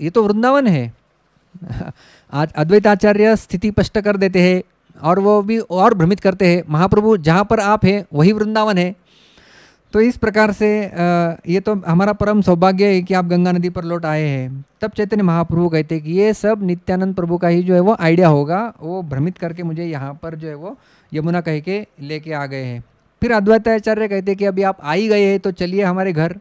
ये तो वृंदावन है आज अद्वैताचार्य स्थिति स्पष्ट कर देते हैं और वो भी और भ्रमित करते हैं महाप्रभु जहाँ पर आप हैं वही वृंदावन है तो इस प्रकार से ये तो हमारा परम सौभाग्य है कि आप गंगा नदी पर लौट आए हैं तब चैतन्य महाप्रभु कहते कि ये सब नित्यानंद प्रभु का ही जो है वो आइडिया होगा वो भ्रमित करके मुझे यहाँ पर जो है वो यमुना कह के लेके आ गए हैं फिर अद्वैताचार्य कहते कि अभी आप आ ही गए हैं तो चलिए हमारे घर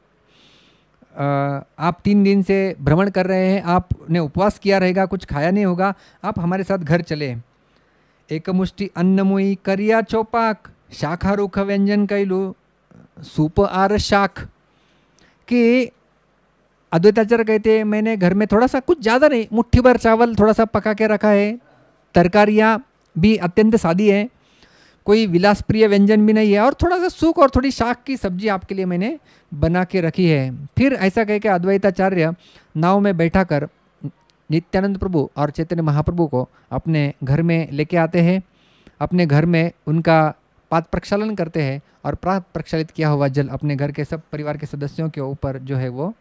आप तीन दिन से भ्रमण कर रहे हैं आपने उपवास किया रहेगा कुछ खाया नहीं होगा आप हमारे साथ घर चले एक मुष्टि अन्नमुई करिया चौपाक शाखा रुख व्यंजन लू सूप आर शाख कि अद्वैताचार्य कहते हैं मैंने घर में थोड़ा सा कुछ ज़्यादा नहीं मुट्ठी भर चावल थोड़ा सा पका के रखा है तरकारियाँ भी अत्यंत सादी है कोई विलास प्रिय व्यंजन भी नहीं है और थोड़ा सा सूख और थोड़ी शाख की सब्जी आपके लिए मैंने बना के रखी है फिर ऐसा कह के अद्वैताचार्य नाव में बैठा कर नित्यानंद प्रभु और चैतन्य महाप्रभु को अपने घर में लेके आते हैं अपने घर में उनका पात प्रक्षालन करते हैं और प्रात प्रक्षालित किया हुआ जल अपने घर के सब परिवार के सदस्यों के ऊपर जो है वो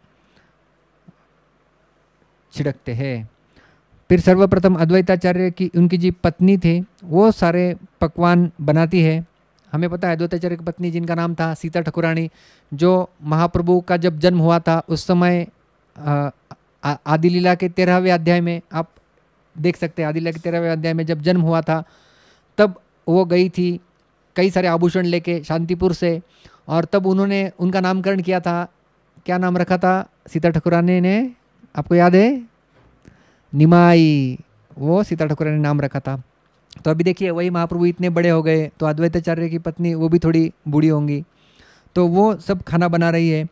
छिड़कते हैं फिर सर्वप्रथम अद्वैताचार्य की उनकी जी पत्नी थी वो सारे पकवान बनाती है हमें पता है अद्वैताचार्य की पत्नी जिनका नाम था सीता ठकुरानी जो महाप्रभु का जब जन्म हुआ था उस समय आदिलीला के तेरहवें अध्याय में आप देख सकते हैं आदिलीला के तेरहवें अध्याय में जब जन्म हुआ था तब वो गई थी कई सारे आभूषण लेके शांतिपुर से और तब उन्होंने उनका नामकरण किया था क्या नाम रखा था सीता ठकुरानी ने आपको याद है निमाई वो सीता ठकुरानी ने नाम रखा था तो अभी देखिए वही महाप्रभु इतने बड़े हो गए तो अद्वैताचार्य की पत्नी वो भी थोड़ी बूढ़ी होंगी तो वो सब खाना बना रही है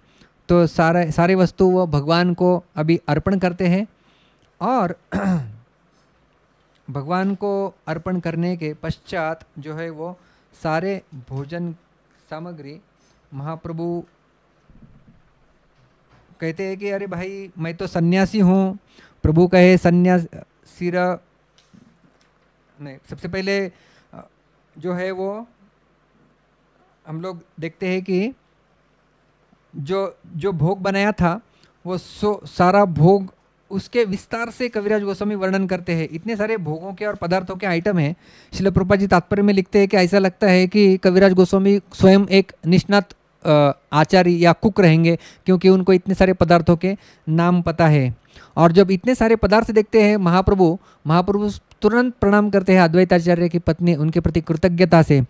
तो सारे सारे वस्तु वो भगवान को अभी अर्पण करते हैं और भगवान को अर्पण करने के पश्चात जो है वो सारे भोजन सामग्री महाप्रभु कहते हैं कि अरे भाई मैं तो सन्यासी हूँ प्रभु कहे सन्यास नहीं सबसे पहले जो है वो हम लोग देखते हैं कि जो जो भोग बनाया था वो सो सारा भोग उसके विस्तार से कविराज गोस्वामी वर्णन करते हैं इतने सारे भोगों के और पदार्थों के आइटम हैं शिल प्रपा जी तात्पर्य में लिखते हैं कि ऐसा लगता है कि कविराज गोस्वामी स्वयं एक निष्णात आचार्य या कुक रहेंगे क्योंकि उनको इतने सारे पदार्थों के नाम पता है और जब इतने सारे पदार्थ देखते हैं महाप्रभु महाप्रभु तुरंत प्रणाम करते हैं अद्वैताचार्य की पत्नी उनके प्रति कृतज्ञता से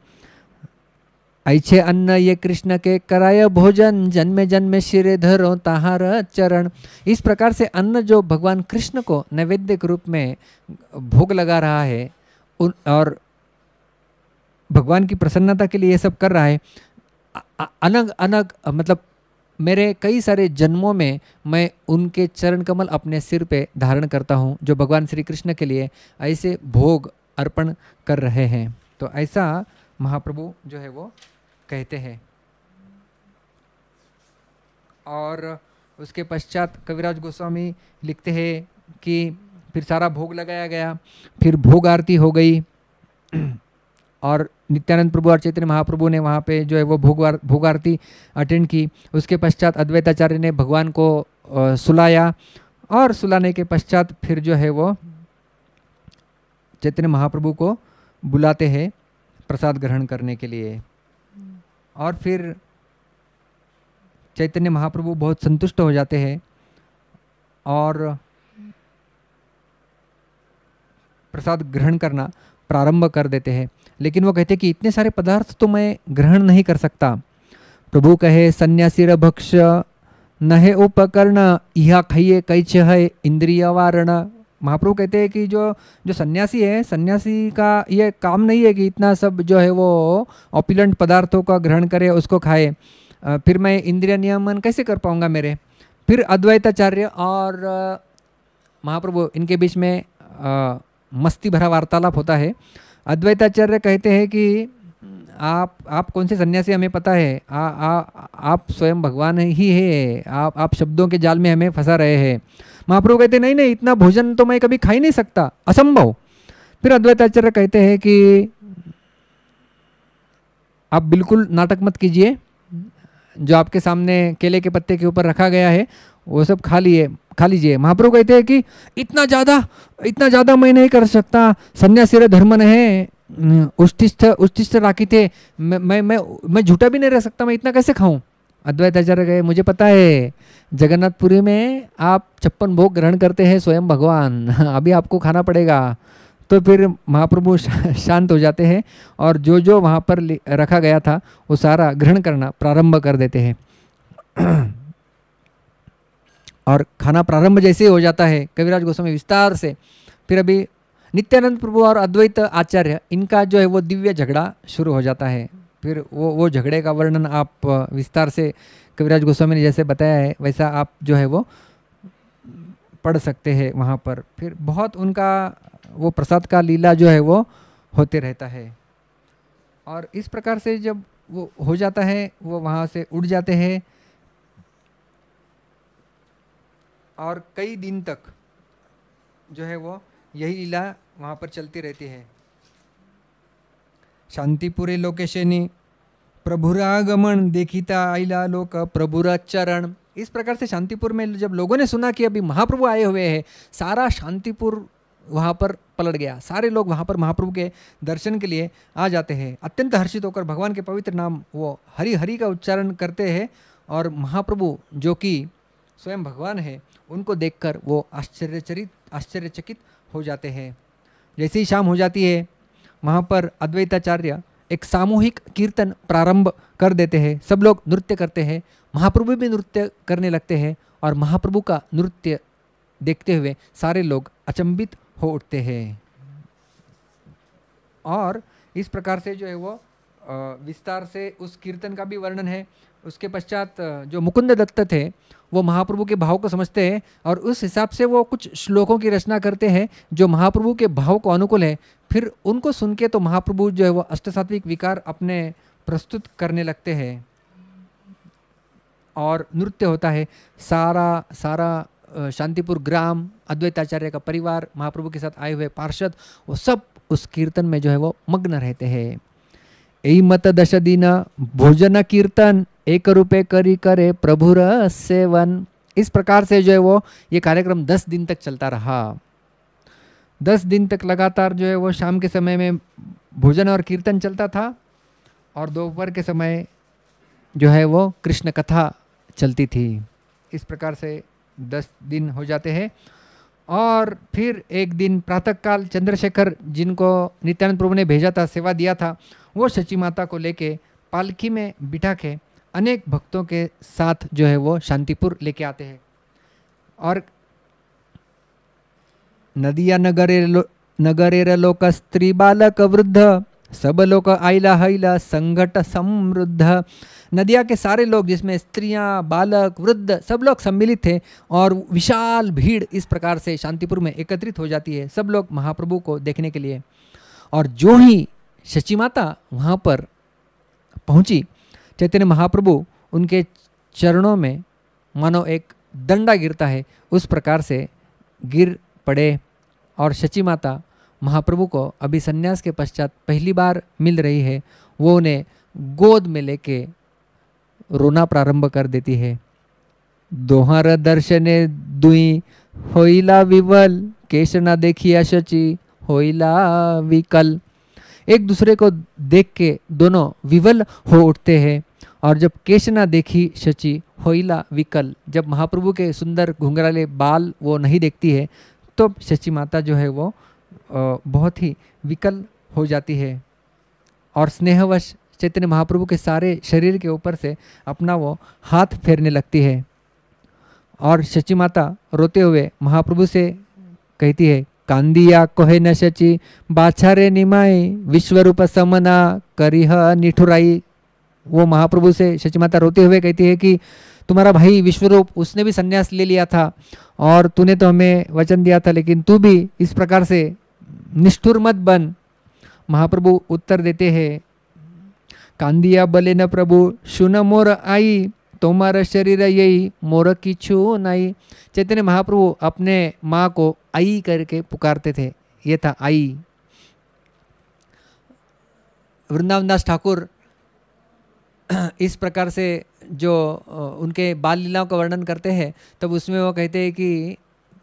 ऐसे अन्न ये कृष्ण के कराय भोजन जन्मे जन्मे शिरे धरो ताहार चरण इस प्रकार से अन्न जो भगवान कृष्ण को नैवेद्य के रूप में भोग लगा रहा है उन और भगवान की प्रसन्नता के लिए ये सब कर रहा है अलग अलग मतलब मेरे कई सारे जन्मों में मैं उनके चरण कमल अपने सिर पे धारण करता हूँ जो भगवान श्री कृष्ण के लिए ऐसे भोग अर्पण कर रहे हैं तो ऐसा महाप्रभु जो है वो कहते हैं और उसके पश्चात कविराज गोस्वामी लिखते हैं कि फिर सारा भोग लगाया गया फिर भोग आरती हो गई और नित्यानंद प्रभु और चैतन्य महाप्रभु ने वहाँ पे जो है वो भोग भोग आरती अटेंड की उसके पश्चात अद्वैताचार्य ने भगवान को सुलाया और सुलाने के पश्चात फिर जो है वो चैतन्य महाप्रभु को बुलाते हैं प्रसाद ग्रहण करने के लिए और फिर चैतन्य महाप्रभु बहुत संतुष्ट हो जाते हैं और प्रसाद ग्रहण करना प्रारंभ कर देते हैं लेकिन वो कहते हैं कि इतने सारे पदार्थ तो मैं ग्रहण नहीं कर सकता प्रभु कहे सन्यासी भक्ष नहे उपकर्ण यह खाइए कैच है इंद्रिय वारण महाप्रभु कहते हैं कि जो जो सन्यासी है सन्यासी का ये काम नहीं है कि इतना सब जो है वो ऑपिलेंट पदार्थों का ग्रहण करे उसको खाए फिर मैं इंद्रिय नियमन कैसे कर पाऊँगा मेरे फिर अद्वैताचार्य और महाप्रभु इनके बीच में आ, मस्ती भरा वार्तालाप होता है अद्वैताचार्य कहते हैं कि आप आप कौन से सन्यासी हमें पता है आ, आ, आप स्वयं भगवान ही है आप आप शब्दों के जाल में हमें फंसा रहे हैं महाप्रभु कहते नहीं नहीं इतना भोजन तो मैं कभी खा ही नहीं सकता असंभव फिर अद्वैताचार्य कहते हैं कि आप बिल्कुल नाटक मत कीजिए जो आपके सामने केले के पत्ते के ऊपर रखा गया है वो सब खा लिए खा लीजिए महाप्रभु कहते हैं कि इतना ज़्यादा इतना ज़्यादा मैं नहीं कर सकता सन्यासी धर्म है उष्टिष्ठ उष्टिष्ठ राखी थे मैं मैं मैं झूठा भी नहीं रह सकता मैं इतना कैसे खाऊं अद्वैत आचार्य गए मुझे पता है जगन्नाथपुरी में आप छप्पन भोग ग्रहण करते हैं स्वयं भगवान अभी आपको खाना पड़ेगा तो फिर महाप्रभु शांत हो जाते हैं और जो जो वहाँ पर रखा गया था वो सारा ग्रहण करना प्रारंभ कर देते हैं और खाना प्रारंभ जैसे ही हो जाता है कविराज गोस्वामी विस्तार से फिर अभी नित्यानंद प्रभु और अद्वैत आचार्य इनका जो है वो दिव्य झगड़ा शुरू हो जाता है फिर वो वो झगड़े का वर्णन आप विस्तार से कविराज गोस्वामी ने जैसे बताया है वैसा आप जो है वो पढ़ सकते हैं वहाँ पर फिर बहुत उनका वो प्रसाद का लीला जो है वो होते रहता है और इस प्रकार से जब वो हो जाता है वो वहाँ से उड़ जाते हैं और कई दिन तक जो है वो यही लीला वहाँ पर चलती रहती है शांतिपुरी लोकेशनी प्रभुरागमन देखिता आइला लोक प्रभुरा चरण इस प्रकार से शांतिपुर में जब लोगों ने सुना कि अभी महाप्रभु आए हुए हैं सारा शांतिपुर वहाँ पर पलट गया सारे लोग वहाँ पर महाप्रभु के दर्शन के लिए आ जाते हैं अत्यंत हर्षित होकर भगवान के पवित्र नाम वो हरि हरि का उच्चारण करते हैं और महाप्रभु जो कि स्वयं भगवान है उनको देखकर वो आश्चर्यचरित आश्चर्यचकित हो जाते हैं जैसे ही शाम हो जाती है वहाँ पर अद्वैताचार्य एक सामूहिक कीर्तन प्रारंभ कर देते हैं सब लोग नृत्य करते हैं महाप्रभु भी नृत्य करने लगते हैं और महाप्रभु का नृत्य देखते हुए सारे लोग अचंभित हो उठते हैं और इस प्रकार से जो है वो विस्तार से उस कीर्तन का भी वर्णन है उसके पश्चात जो मुकुंद दत्त थे वो महाप्रभु के भाव को समझते हैं और उस हिसाब से वो कुछ श्लोकों की रचना करते हैं जो महाप्रभु के भाव को अनुकूल है फिर उनको सुन के तो महाप्रभु जो है वो अष्टसात्विक विकार अपने प्रस्तुत करने लगते हैं और नृत्य होता है सारा सारा शांतिपुर ग्राम अद्वैताचार्य का परिवार महाप्रभु के साथ आए हुए पार्षद वो सब उस कीर्तन में जो है वो मग्न रहते हैं ऐ मत दश दिन भोजन कीर्तन एक रुपये करी करे प्रभुर सेवन इस प्रकार से जो है वो ये कार्यक्रम दस दिन तक चलता रहा दस दिन तक लगातार जो है वो शाम के समय में भोजन और कीर्तन चलता था और दोपहर के समय जो है वो कृष्ण कथा चलती थी इस प्रकार से दस दिन हो जाते हैं और फिर एक दिन प्रातःकाल चंद्रशेखर जिनको नित्यानंद प्रभु ने भेजा था सेवा दिया था वो शची माता को लेके पालकी में बिठा के अनेक भक्तों के साथ जो है वो शांतिपुर लेके आते हैं और नदिया नगरे लो लोक स्त्री बालक वृद्ध सब लोग आइला हईला संघट समृद्ध नदिया के सारे लोग जिसमें स्त्रियां बालक वृद्ध सब लोग सम्मिलित थे और विशाल भीड़ इस प्रकार से शांतिपुर में एकत्रित हो जाती है सब लोग महाप्रभु को देखने के लिए और जो ही शची माता वहाँ पर पहुंची चैतन्य महाप्रभु उनके चरणों में मानो एक दंडा गिरता है उस प्रकार से गिर पड़े और शची माता महाप्रभु को अभी संन्यास के पश्चात पहली बार मिल रही है वो उन्हें गोद में लेके रोना प्रारंभ कर देती है दोहार दर्शने दुई होइला विवल केशना देखिया शची होइला विकल एक दूसरे को देख के दोनों विवल हो उठते हैं और जब केशना देखी शची होइला विकल जब महाप्रभु के सुंदर घुंघराले बाल वो नहीं देखती है तो शची माता जो है वो बहुत ही विकल हो जाती है और स्नेहवश चैतन्य महाप्रभु के सारे शरीर के ऊपर से अपना वो हाथ फेरने लगती है और शची माता रोते हुए महाप्रभु से कहती है कांदिया कोहे नशाची बाछारे निमाय विश्वरूप समना करिह निठुराई वो महाप्रभु से शचि माता रोते हुए कहती है कि तुम्हारा भाई विश्वरूप उसने भी संन्यास ले लिया था और तूने तो हमें वचन दिया था लेकिन तू भी इस प्रकार से निष्ठुर मत बन महाप्रभु उत्तर देते हैं कांदिया बले न प्रभु सुन मोर आई तुम्हारा शरीर यही मोर की छू नहीं चैतन्य महाप्रभु अपने माँ को आई करके पुकारते थे ये था आई वृंदावन दास ठाकुर इस प्रकार से जो उनके बाल लीलाओं का वर्णन करते हैं तब उसमें वो कहते हैं कि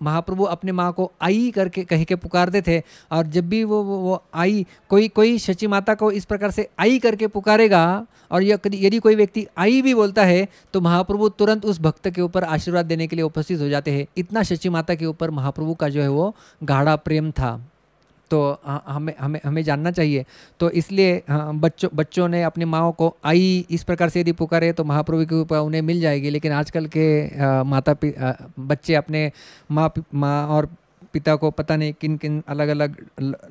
महाप्रभु अपने माँ को आई करके कह के पुकारते थे और जब भी वो वो, वो आई कोई कोई शची माता को इस प्रकार से आई करके पुकारेगा और यदि कोई व्यक्ति आई भी बोलता है तो महाप्रभु तुरंत उस भक्त के ऊपर आशीर्वाद देने के लिए उपस्थित हो जाते हैं इतना शची माता के ऊपर महाप्रभु का जो है वो गाढ़ा प्रेम था तो हमें हमें हमें जानना चाहिए तो इसलिए बच्चों बच्चों ने अपनी माओ को आई इस प्रकार से यदि पुकारे तो महाप्रभु की कृपा उन्हें मिल जाएगी लेकिन आजकल के माता पिता बच्चे अपने माँ माँ और पिता को पता नहीं किन किन अलग अलग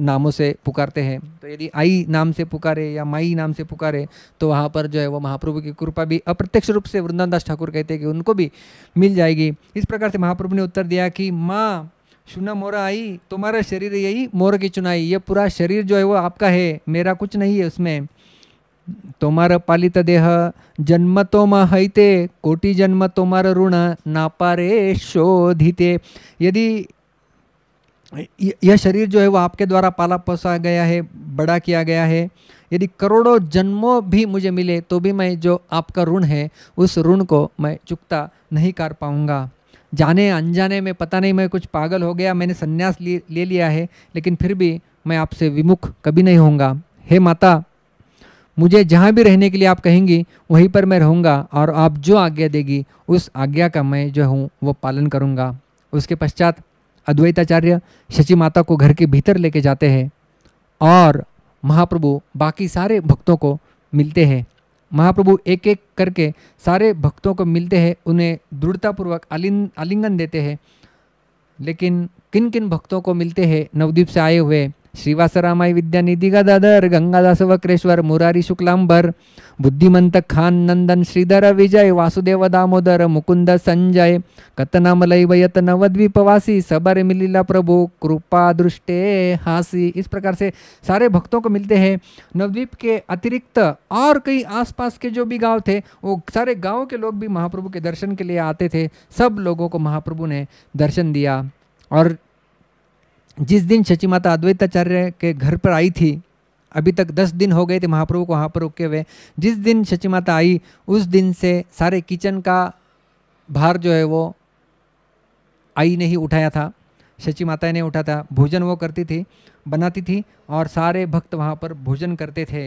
नामों से पुकारते हैं तो यदि आई नाम से पुकारे या माई नाम से पुकारे तो वहाँ पर जो है वो महाप्रभु की कृपा भी अप्रत्यक्ष रूप से वृंदन ठाकुर कहते हैं कि उनको भी मिल जाएगी इस प्रकार से महाप्रभु ने उत्तर दिया कि माँ शुना मोरा आई तुम्हारा शरीर यही मोर की चुनाई ये पूरा शरीर जो है वो आपका है मेरा कुछ नहीं है उसमें तुम्हारा पालित देह जन्म तो महिते कोटि जन्म तुम्हारा ऋण नापारे शोधिते यदि यह शरीर जो है वो आपके द्वारा पाला पोसा गया है बड़ा किया गया है यदि करोड़ों जन्मों भी मुझे मिले तो भी मैं जो आपका ऋण है उस ऋण को मैं चुकता नहीं कर पाऊँगा जाने अनजाने में पता नहीं मैं कुछ पागल हो गया मैंने संन्यास ले, ले लिया है लेकिन फिर भी मैं आपसे विमुख कभी नहीं होऊंगा हे माता मुझे जहाँ भी रहने के लिए आप कहेंगी वहीं पर मैं रहूँगा और आप जो आज्ञा देगी उस आज्ञा का मैं जो हूँ वो पालन करूँगा उसके पश्चात अद्वैताचार्य शची माता को घर के भीतर लेके जाते हैं और महाप्रभु बाकी सारे भक्तों को मिलते हैं महाप्रभु एक एक करके सारे भक्तों को मिलते हैं उन्हें दृढ़तापूर्वक आलिंग आलिंगन देते हैं लेकिन किन किन भक्तों को मिलते हैं नवद्वीप से आए हुए श्रीवासरामाई विद्यानिधि गदाधर गंगादास वक्रेश्वर मुरारी शुक्लांबर बुद्धिमंत खान नंदन श्रीधर विजय वासुदेव दामोदर मुकुंद संजय कतनामलय वयत नवद्वीपवासी सबर मिलीला प्रभु कृपा दृष्टे हासी इस प्रकार से सारे भक्तों को मिलते हैं नवद्वीप के अतिरिक्त और कई आसपास के जो भी गांव थे वो सारे गाँव के लोग भी महाप्रभु के दर्शन के लिए आते थे सब लोगों को महाप्रभु ने दर्शन दिया और जिस दिन शची माता अद्वैताचार्य के घर पर आई थी अभी तक दस दिन हो गए थे महाप्रभु को वहाँ पर रुके हुए जिस दिन शची माता आई उस दिन से सारे किचन का भार जो है वो आई ने ही उठाया था शची माता ने उठा था भोजन वो करती थी बनाती थी और सारे भक्त वहाँ पर भोजन करते थे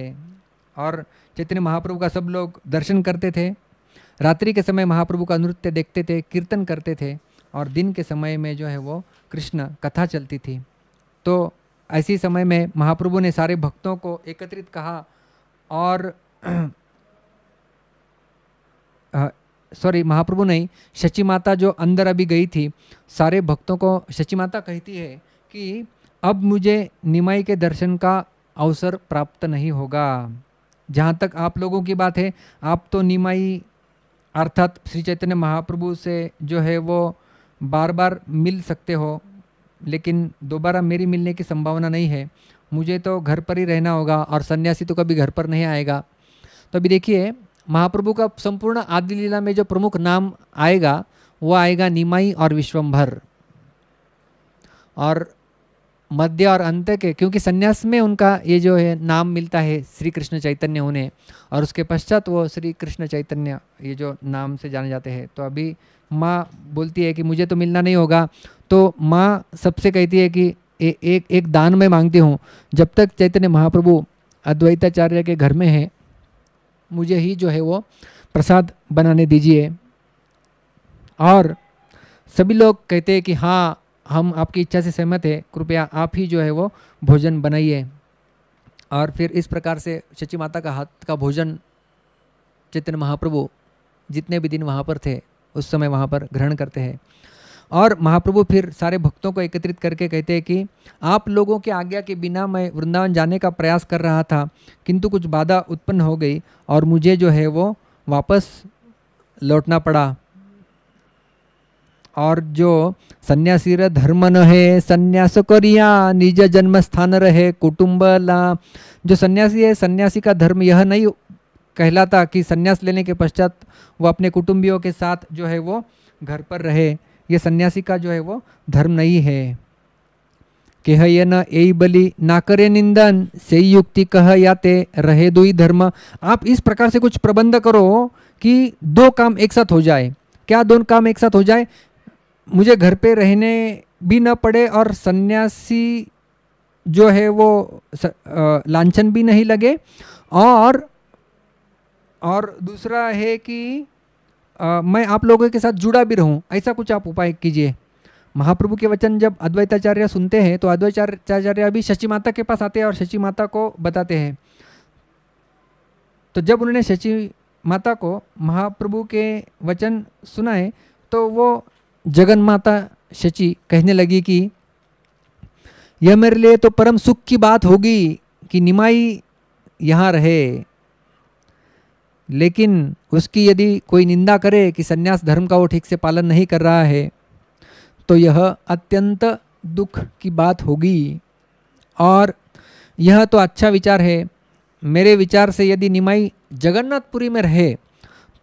और चैतन्य महाप्रभु का सब लोग दर्शन करते थे रात्रि के समय महाप्रभु का नृत्य देखते थे कीर्तन करते थे और दिन के समय में जो है वो कृष्ण कथा चलती थी तो ऐसी समय में महाप्रभु ने सारे भक्तों को एकत्रित कहा और सॉरी महाप्रभु नहीं शची माता जो अंदर अभी गई थी सारे भक्तों को शची माता कहती है कि अब मुझे निमाई के दर्शन का अवसर प्राप्त नहीं होगा जहाँ तक आप लोगों की बात है आप तो निमाई अर्थात श्री चैतन्य महाप्रभु से जो है वो बार बार मिल सकते हो लेकिन दोबारा मेरी मिलने की संभावना नहीं है मुझे तो घर पर ही रहना होगा और सन्यासी तो कभी घर पर नहीं आएगा तो अभी देखिए महाप्रभु का संपूर्ण आदि लीला में जो प्रमुख नाम आएगा वो आएगा निमाई और विश्वम्भर और मध्य और अंत के क्योंकि संन्यास में उनका ये जो है नाम मिलता है श्री कृष्ण चैतन्य होने और उसके पश्चात वो श्री कृष्ण चैतन्य ये जो नाम से जाने जाते हैं तो अभी माँ बोलती है कि मुझे तो मिलना नहीं होगा तो माँ सबसे कहती है कि ए, एक एक दान मैं मांगती हूँ जब तक चैतन्य महाप्रभु अद्वैताचार्य के घर में है मुझे ही जो है वो प्रसाद बनाने दीजिए और सभी लोग कहते हैं कि हाँ हम आपकी इच्छा से सहमत है कृपया आप ही जो है वो भोजन बनाइए और फिर इस प्रकार से शची माता का हाथ का भोजन चैतन्य महाप्रभु जितने भी दिन वहाँ पर थे उस समय वहाँ पर ग्रहण करते हैं और महाप्रभु फिर सारे भक्तों को एकत्रित करके कहते हैं कि आप लोगों के आज्ञा के बिना मैं वृंदावन जाने का प्रयास कर रहा था किंतु कुछ बाधा उत्पन्न हो गई और मुझे जो है वो वापस लौटना पड़ा और जो सन्यासी रे धर्म न है सन्यास करिया निज जन्म स्थान रहे कुटुंबला जो सन्यासी है सन्यासी का धर्म यह नहीं कहलाता कि सन्यास लेने के पश्चात वो अपने कुटुंबियों के साथ जो है वो घर पर रहे ये सन्यासी का जो है वो धर्म नहीं है केह ये न ए बलि ना करे निंदन से युक्ति कह या ते रहे दुई धर्म आप इस प्रकार से कुछ प्रबंध करो कि दो काम एक साथ हो जाए क्या दोनों काम एक साथ हो जाए मुझे घर पे रहने भी ना पड़े और सन्यासी जो है वो लाछन भी नहीं लगे और और दूसरा है कि आ, मैं आप लोगों के साथ जुड़ा भी रहूं ऐसा कुछ आप उपाय कीजिए महाप्रभु के वचन जब अद्वैताचार्य सुनते हैं तो अद्वैताचार्य भी शशि माता के पास आते हैं और शशि माता को बताते हैं तो जब उन्होंने शशि माता को महाप्रभु के वचन सुनाए तो वो जगन माता शची कहने लगी कि यह मेरे लिए तो परम सुख की बात होगी कि निमाई यहाँ रहे लेकिन उसकी यदि कोई निंदा करे कि सन्यास धर्म का वो ठीक से पालन नहीं कर रहा है तो यह अत्यंत दुख की बात होगी और यह तो अच्छा विचार है मेरे विचार से यदि निमाई जगन्नाथपुरी में रहे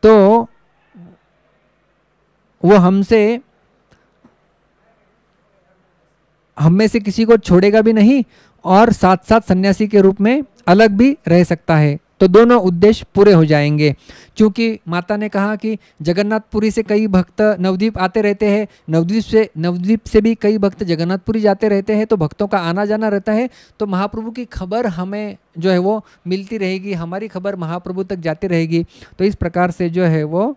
तो वो हमसे हम में से किसी को छोड़ेगा भी नहीं और साथ साथ सन्यासी के रूप में अलग भी रह सकता है तो दोनों उद्देश्य पूरे हो जाएंगे क्योंकि माता ने कहा कि जगन्नाथपुरी से कई भक्त नवद्वीप आते रहते हैं नवद्वीप से नवद्वीप से भी कई भक्त जगन्नाथपुरी जाते रहते हैं तो भक्तों का आना जाना रहता है तो महाप्रभु की खबर हमें जो है वो मिलती रहेगी हमारी खबर महाप्रभु तक जाती रहेगी तो इस प्रकार से जो है वो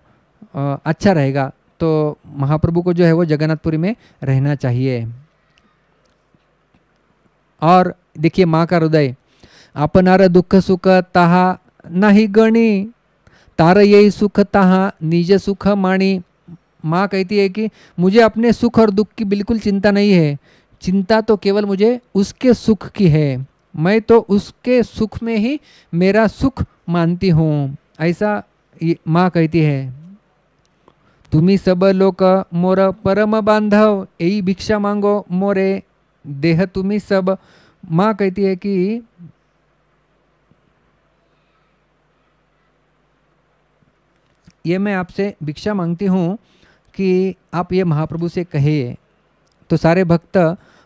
अच्छा रहेगा तो महाप्रभु को जो है वो जगन्नाथपुरी में रहना चाहिए और देखिए माँ का हृदय अपनार दुख सुख तहा नहीं गणी तार यही सुख तहा निज सुख माणी माँ कहती है कि मुझे अपने सुख और दुख की बिल्कुल चिंता नहीं है चिंता तो केवल मुझे उसके सुख की है मैं तो उसके सुख में ही मेरा सुख मानती हूँ ऐसा माँ कहती है तुम्ही सब लोक मोर परम बांधव यही भिक्षा मांगो मोरे देह तुम्ही सब माँ कहती है कि ये मैं आपसे भिक्षा मांगती हूँ कि आप ये महाप्रभु से कहिए तो सारे भक्त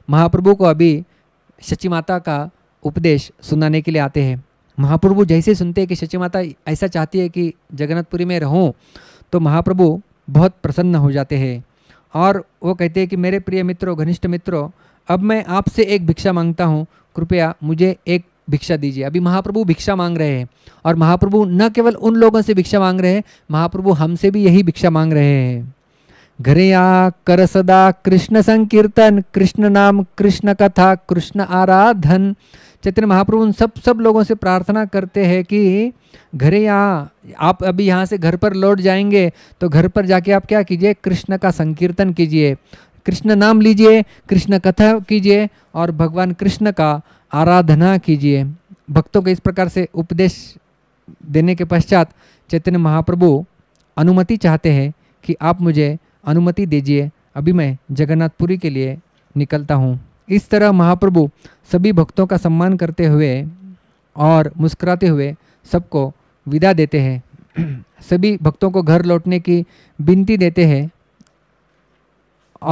महाप्रभु को अभी शची माता का उपदेश सुनाने के लिए आते हैं महाप्रभु जैसे सुनते हैं कि शची माता ऐसा चाहती है कि जगन्नाथपुरी में रहूं तो महाप्रभु बहुत प्रसन्न हो जाते हैं और वो कहते हैं कि मेरे प्रिय मित्रों घनिष्ठ मित्रों अब मैं आपसे एक भिक्षा मांगता हूँ कृपया मुझे एक भिक्षा दीजिए अभी महाप्रभु भिक्षा मांग रहे हैं और महाप्रभु न केवल उन लोगों से भिक्षा मांग रहे हैं महाप्रभु हमसे भी यही भिक्षा मांग रहे हैं घरे आ कर सदा कृष्ण संकीर्तन कृष्ण नाम कृष्ण कथा कृष्ण आराधन चैतन्य महाप्रभु उन सब सब लोगों से प्रार्थना करते हैं कि घरे यहाँ आप अभी यहाँ से घर पर लौट जाएंगे तो घर पर जाके आप क्या कीजिए कृष्ण का संकीर्तन कीजिए कृष्ण नाम लीजिए कृष्ण कथा कीजिए और भगवान कृष्ण का आराधना कीजिए भक्तों के इस प्रकार से उपदेश देने के पश्चात चैतन्य महाप्रभु अनुमति चाहते हैं कि आप मुझे अनुमति दीजिए अभी मैं जगन्नाथपुरी के लिए निकलता हूँ इस तरह महाप्रभु सभी भक्तों का सम्मान करते हुए और मुस्कुराते हुए सबको विदा देते हैं सभी भक्तों को घर लौटने की विनती देते हैं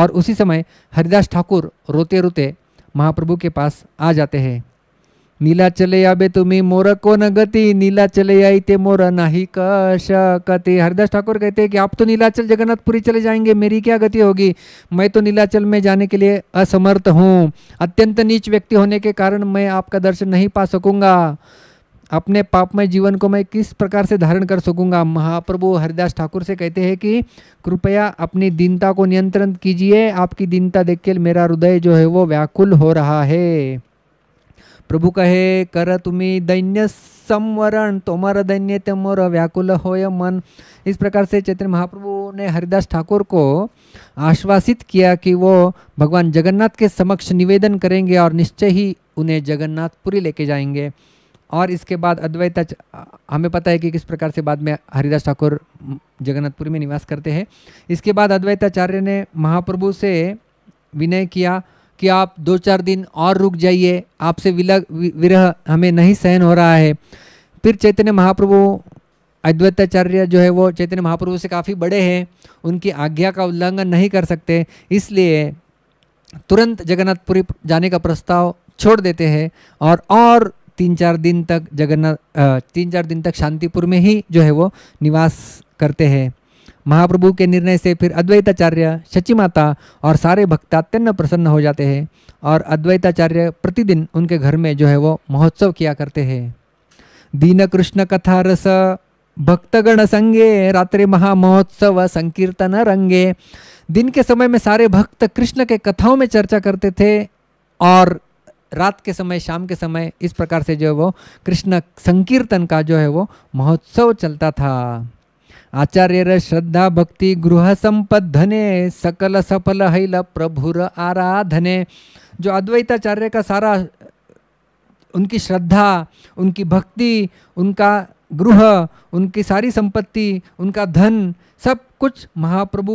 और उसी समय हरिदास ठाकुर रोते रोते महाप्रभु के पास आ जाते हैं नीलाचले आबे तुम्ही मोर न गति नीलाचले आई ते मोर नाही कशा कति हरिदास ठाकुर कहते हैं कि आप तो नीलाचल जगन्नाथपुरी चले जाएंगे मेरी क्या गति होगी मैं तो नीलाचल में जाने के लिए असमर्थ हूँ अत्यंत नीच व्यक्ति होने के कारण मैं आपका दर्शन नहीं पा सकूंगा अपने पापमय जीवन को मैं किस प्रकार से धारण कर सकूंगा महाप्रभु हरिदास ठाकुर से कहते हैं कि कृपया अपनी दीनता को नियंत्रण कीजिए आपकी दीनता देख के मेरा हृदय जो है वो व्याकुल हो रहा है प्रभु कहे कर तुम्हें दैन्य संवरण तोमर दैन्य तमोर व्याकुल होय मन इस प्रकार से चैतन्य महाप्रभु ने हरिदास ठाकुर को आश्वासित किया कि वो भगवान जगन्नाथ के समक्ष निवेदन करेंगे और निश्चय ही उन्हें जगन्नाथपुरी लेके जाएंगे और इसके बाद अद्वैत हमें पता है कि किस प्रकार से बाद में हरिदास ठाकुर जगन्नाथपुरी में निवास करते हैं इसके बाद अद्वैताचार्य ने महाप्रभु से विनय किया कि आप दो चार दिन और रुक जाइए आपसे विलग विरह हमें नहीं सहन हो रहा है फिर चैतन्य महाप्रभु अद्वैताचार्य जो है वो चैतन्य महाप्रभु से काफ़ी बड़े हैं उनकी आज्ञा का उल्लंघन नहीं कर सकते इसलिए तुरंत जगन्नाथपुरी जाने का प्रस्ताव छोड़ देते हैं और और तीन चार दिन तक जगन्नाथ तीन चार दिन तक शांतिपुर में ही जो है वो निवास करते हैं महाप्रभु के निर्णय से फिर अद्वैताचार्य शची माता और सारे भक्त अत्यन्न प्रसन्न हो जाते हैं और अद्वैताचार्य प्रतिदिन उनके घर में जो है वो महोत्सव किया करते हैं दीन कृष्ण कथा रस भक्तगण संगे रात्रि महामहोत्सव संकीर्तन रंगे दिन के समय में सारे भक्त कृष्ण के कथाओं में चर्चा करते थे और रात के समय शाम के समय इस प्रकार से जो है वो कृष्ण संकीर्तन का जो है वो महोत्सव चलता था श्रद्धा भक्ति गृह ಗೃಹ धने सकल सफल हैल प्रभुर आराधने जो अद्वैताचार्य का सारा उनकी श्रद्धा उनकी भक्ति उनका गृह उनकी सारी संपत्ति उनका धन सब कुछ महाप्रभु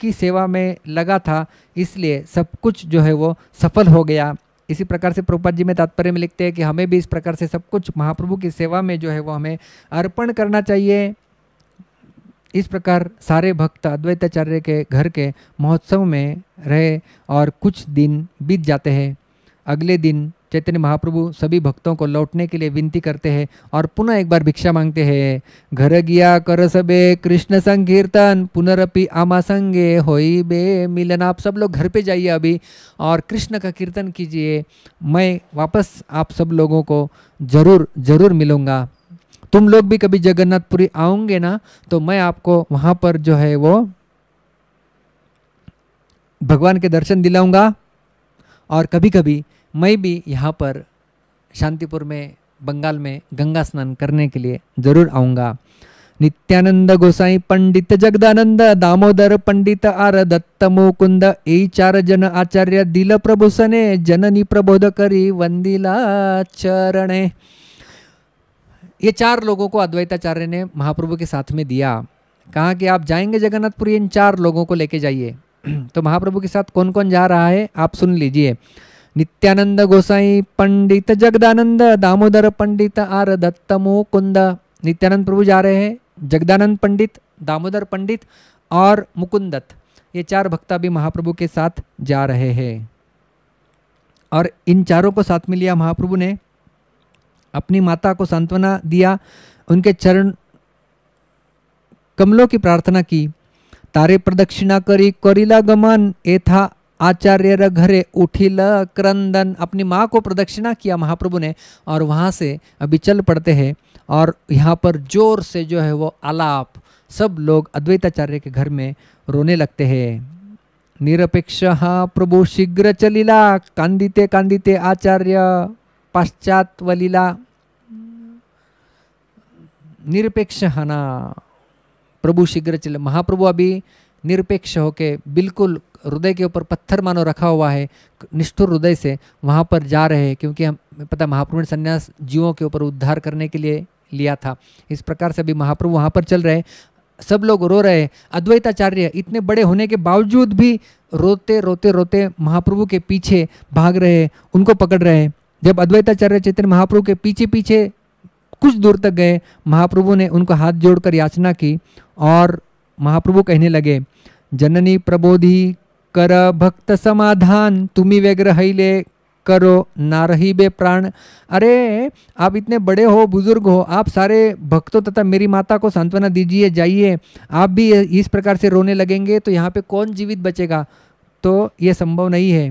की सेवा में लगा था इसलिए सब कुछ जो है वो सफल हो गया इसी प्रकार से प्रभुपाद जी में तात्पर्य में लिखते हैं कि हमें भी इस प्रकार से सब कुछ महाप्रभु की सेवा में जो है वो हमें अर्पण करना चाहिए इस प्रकार सारे भक्त अद्वैताचार्य के घर के महोत्सव में रहे और कुछ दिन बीत जाते हैं अगले दिन चैतन्य महाप्रभु सभी भक्तों को लौटने के लिए विनती करते हैं और पुनः एक बार भिक्षा मांगते हैं घर गया कर सबे कृष्ण संकीर्तन पुनरअपि आमा संगे होई बे मिलन आप सब लोग घर पे जाइए अभी और कृष्ण का कीर्तन कीजिए मैं वापस आप सब लोगों को जरूर जरूर मिलूँगा तुम लोग भी कभी जगन्नाथपुरी आओगे ना तो मैं आपको वहां पर जो है वो भगवान के दर्शन दिलाऊंगा और कभी कभी मैं भी यहाँ पर शांतिपुर में बंगाल में गंगा स्नान करने के लिए ज़रूर आऊंगा नित्यानंद गोसाई पंडित जगदानंद दामोदर पंडित आर दत्त मुकुंद ए चार जन आचार्य दिल प्रभु सने जननी प्रबोध करी वंदिला चरणे ये चार लोगों को अद्वैताचार्य ने महाप्रभु के साथ में दिया कहा कि आप जाएंगे जगन्नाथपुरी इन चार लोगों को लेके जाइए तो महाप्रभु के साथ कौन कौन जा रहा है आप सुन लीजिए नित्यानंद गोसाई पंडित जगदानंद दामोदर पंडित आर दत्तमो कुंद नित्यानंद प्रभु जा रहे हैं जगदानंद पंडित दामोदर पंडित और मुकुंद ये चार भक्ता भी महाप्रभु के साथ जा रहे हैं और इन चारों को साथ में लिया महाप्रभु ने अपनी माता को सांत्वना दिया उनके चरण कमलों की प्रार्थना की प्रदक्षिणा करी करीला गमन ए था आचार्य घरे उठिल क्रंदन अपनी माँ को प्रदक्षिणा किया महाप्रभु ने और वहाँ से अभी चल पड़ते हैं और यहाँ पर जोर से जो है वो आलाप सब लोग अद्वैताचार्य के घर में रोने लगते हैं निरपेक्ष हाँ, प्रभु शीघ्र चलिला कांदिते कांदिते आचार्य वलीला निरपेक्ष हना प्रभु शीघ्र चले महाप्रभु अभी निरपेक्ष होके बिल्कुल हृदय के ऊपर पत्थर मानो रखा हुआ है निष्ठुर हृदय से वहाँ पर जा रहे हैं क्योंकि हम पता महाप्रभु ने संन्यास जीवों के ऊपर उद्धार करने के लिए लिया था इस प्रकार से अभी महाप्रभु वहाँ पर चल रहे सब लोग रो रहे अद्वैताचार्य इतने बड़े होने के बावजूद भी रोते रोते रोते महाप्रभु के पीछे भाग रहे उनको पकड़ रहे जब अद्वैताचार्य चैतन्य महाप्रभु के पीछे पीछे कुछ दूर तक गए महाप्रभु ने उनको हाथ जोड़कर याचना की और महाप्रभु कहने लगे जननी प्रबोधि कर भक्त समाधान तुम्ही व्यग्रहिले करो ना रही बे प्राण अरे आप इतने बड़े हो बुजुर्ग हो आप सारे भक्तों तथा मेरी माता को सांत्वना दीजिए जाइए आप भी इस प्रकार से रोने लगेंगे तो यहाँ पे कौन जीवित बचेगा तो ये संभव नहीं है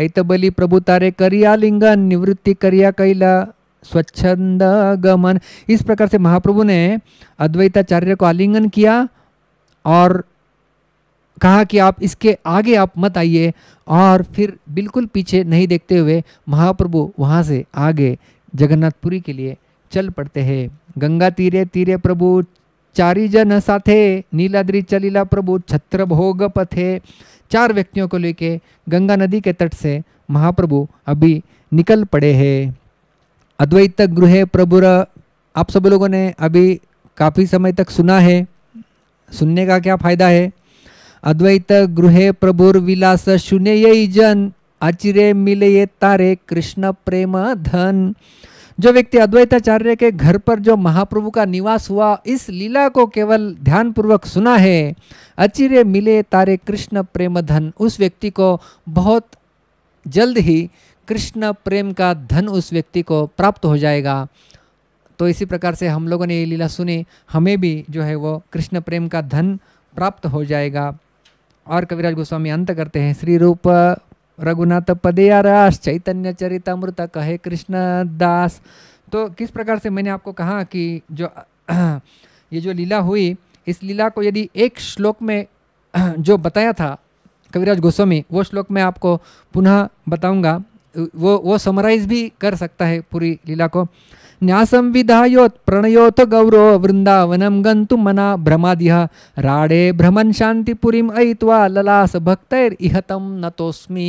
ऐतबली प्रभु तारे करिया लिंगन निवृत्ति करिया कैला स्वच्छंद गमन इस प्रकार से महाप्रभु ने अद्वैताचार्य को आलिंगन किया और कहा कि आप इसके आगे आप मत आइए और फिर बिल्कुल पीछे नहीं देखते हुए महाप्रभु वहाँ से आगे जगन्नाथपुरी के लिए चल पड़ते हैं गंगा तीरे तीरे प्रभु चारी जन साथे नीलाद्री चलीला प्रभु छत्र भोग पथे चार व्यक्तियों को लेके गंगा नदी के तट से महाप्रभु अभी निकल पड़े हैं अद्वैत गृह प्रभुर आप सब लोगों ने अभी काफ़ी समय तक सुना है सुनने का क्या फायदा है अद्वैत गृह प्रभुर विलास सुने यही जन अचिरे मिले ये तारे कृष्ण प्रेम धन जो व्यक्ति अद्वैताचार्य के घर पर जो महाप्रभु का निवास हुआ इस लीला को केवल ध्यानपूर्वक सुना है अचिरे मिले तारे कृष्ण प्रेम धन उस व्यक्ति को बहुत जल्द ही कृष्ण प्रेम का धन उस व्यक्ति को प्राप्त हो जाएगा तो इसी प्रकार से हम लोगों ने ये लीला सुनी हमें भी जो है वो कृष्ण प्रेम का धन प्राप्त हो जाएगा और कविराज गोस्वामी अंत करते हैं श्री रूप रघुनाथ रास चैतन्य अमृत कहे कृष्ण दास तो किस प्रकार से मैंने आपको कहा कि जो ये जो लीला हुई इस लीला को यदि एक श्लोक में जो बताया था कविराज गोस्वामी वो श्लोक में आपको पुनः बताऊंगा वो वो समराइज भी कर सकता है पूरी लीला को न्यासं विधायोत् प्रणयोऽथ गौरो वृन्दावनं गंत मना भ्रमादिह राडे भ्रमन शांतिपुरी अयित्वा ललास भक्तैरिहतं नतोऽस्मि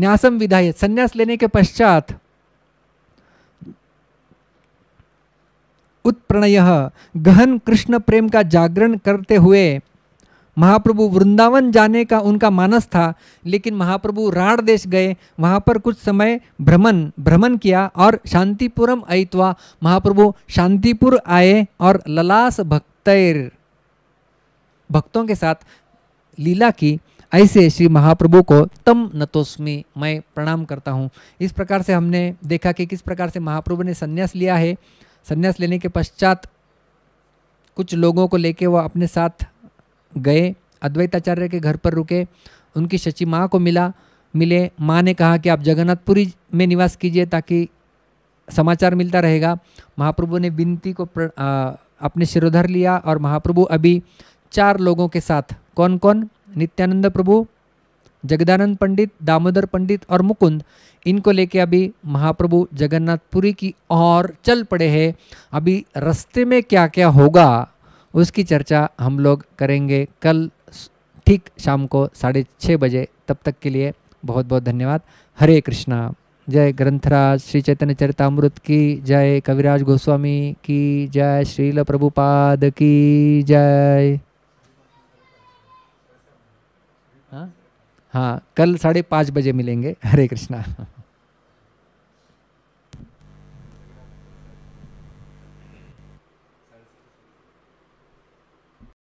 न्यासम विधाय संन्यास लेने के पश्चात उत्प्रणय गहन कृष्ण प्रेम का जागरण करते हुए महाप्रभु वृंदावन जाने का उनका मानस था लेकिन महाप्रभु राण देश गए वहाँ पर कुछ समय भ्रमण भ्रमण किया और शांतिपुरम अयतवा महाप्रभु शांतिपुर आए और ललास भक्तैर भक्तों के साथ लीला की ऐसे श्री महाप्रभु को तम नतोस्मी मैं प्रणाम करता हूँ इस प्रकार से हमने देखा कि किस प्रकार से महाप्रभु ने संन्यास लिया है संन्यास लेने के पश्चात कुछ लोगों को लेके वह अपने साथ गए अद्वैत आचार्य के घर पर रुके उनकी शची माँ को मिला मिले माँ ने कहा कि आप जगन्नाथपुरी में निवास कीजिए ताकि समाचार मिलता रहेगा महाप्रभु ने विनती को प्र, आ, अपने शिरोधर लिया और महाप्रभु अभी चार लोगों के साथ कौन कौन नित्यानंद प्रभु जगदानंद पंडित दामोदर पंडित और मुकुंद इनको लेके अभी महाप्रभु जगन्नाथपुरी की ओर चल पड़े हैं अभी रास्ते में क्या क्या होगा उसकी चर्चा हम लोग करेंगे कल ठीक शाम को साढ़े छः बजे तब तक के लिए बहुत बहुत धन्यवाद हरे कृष्णा जय ग्रंथराज श्री चैतन्य चरितमृत की जय कविराज गोस्वामी की जय श्रील प्रभुपाद की जय हाँ हाँ कल साढ़े पाँच बजे मिलेंगे हरे कृष्णा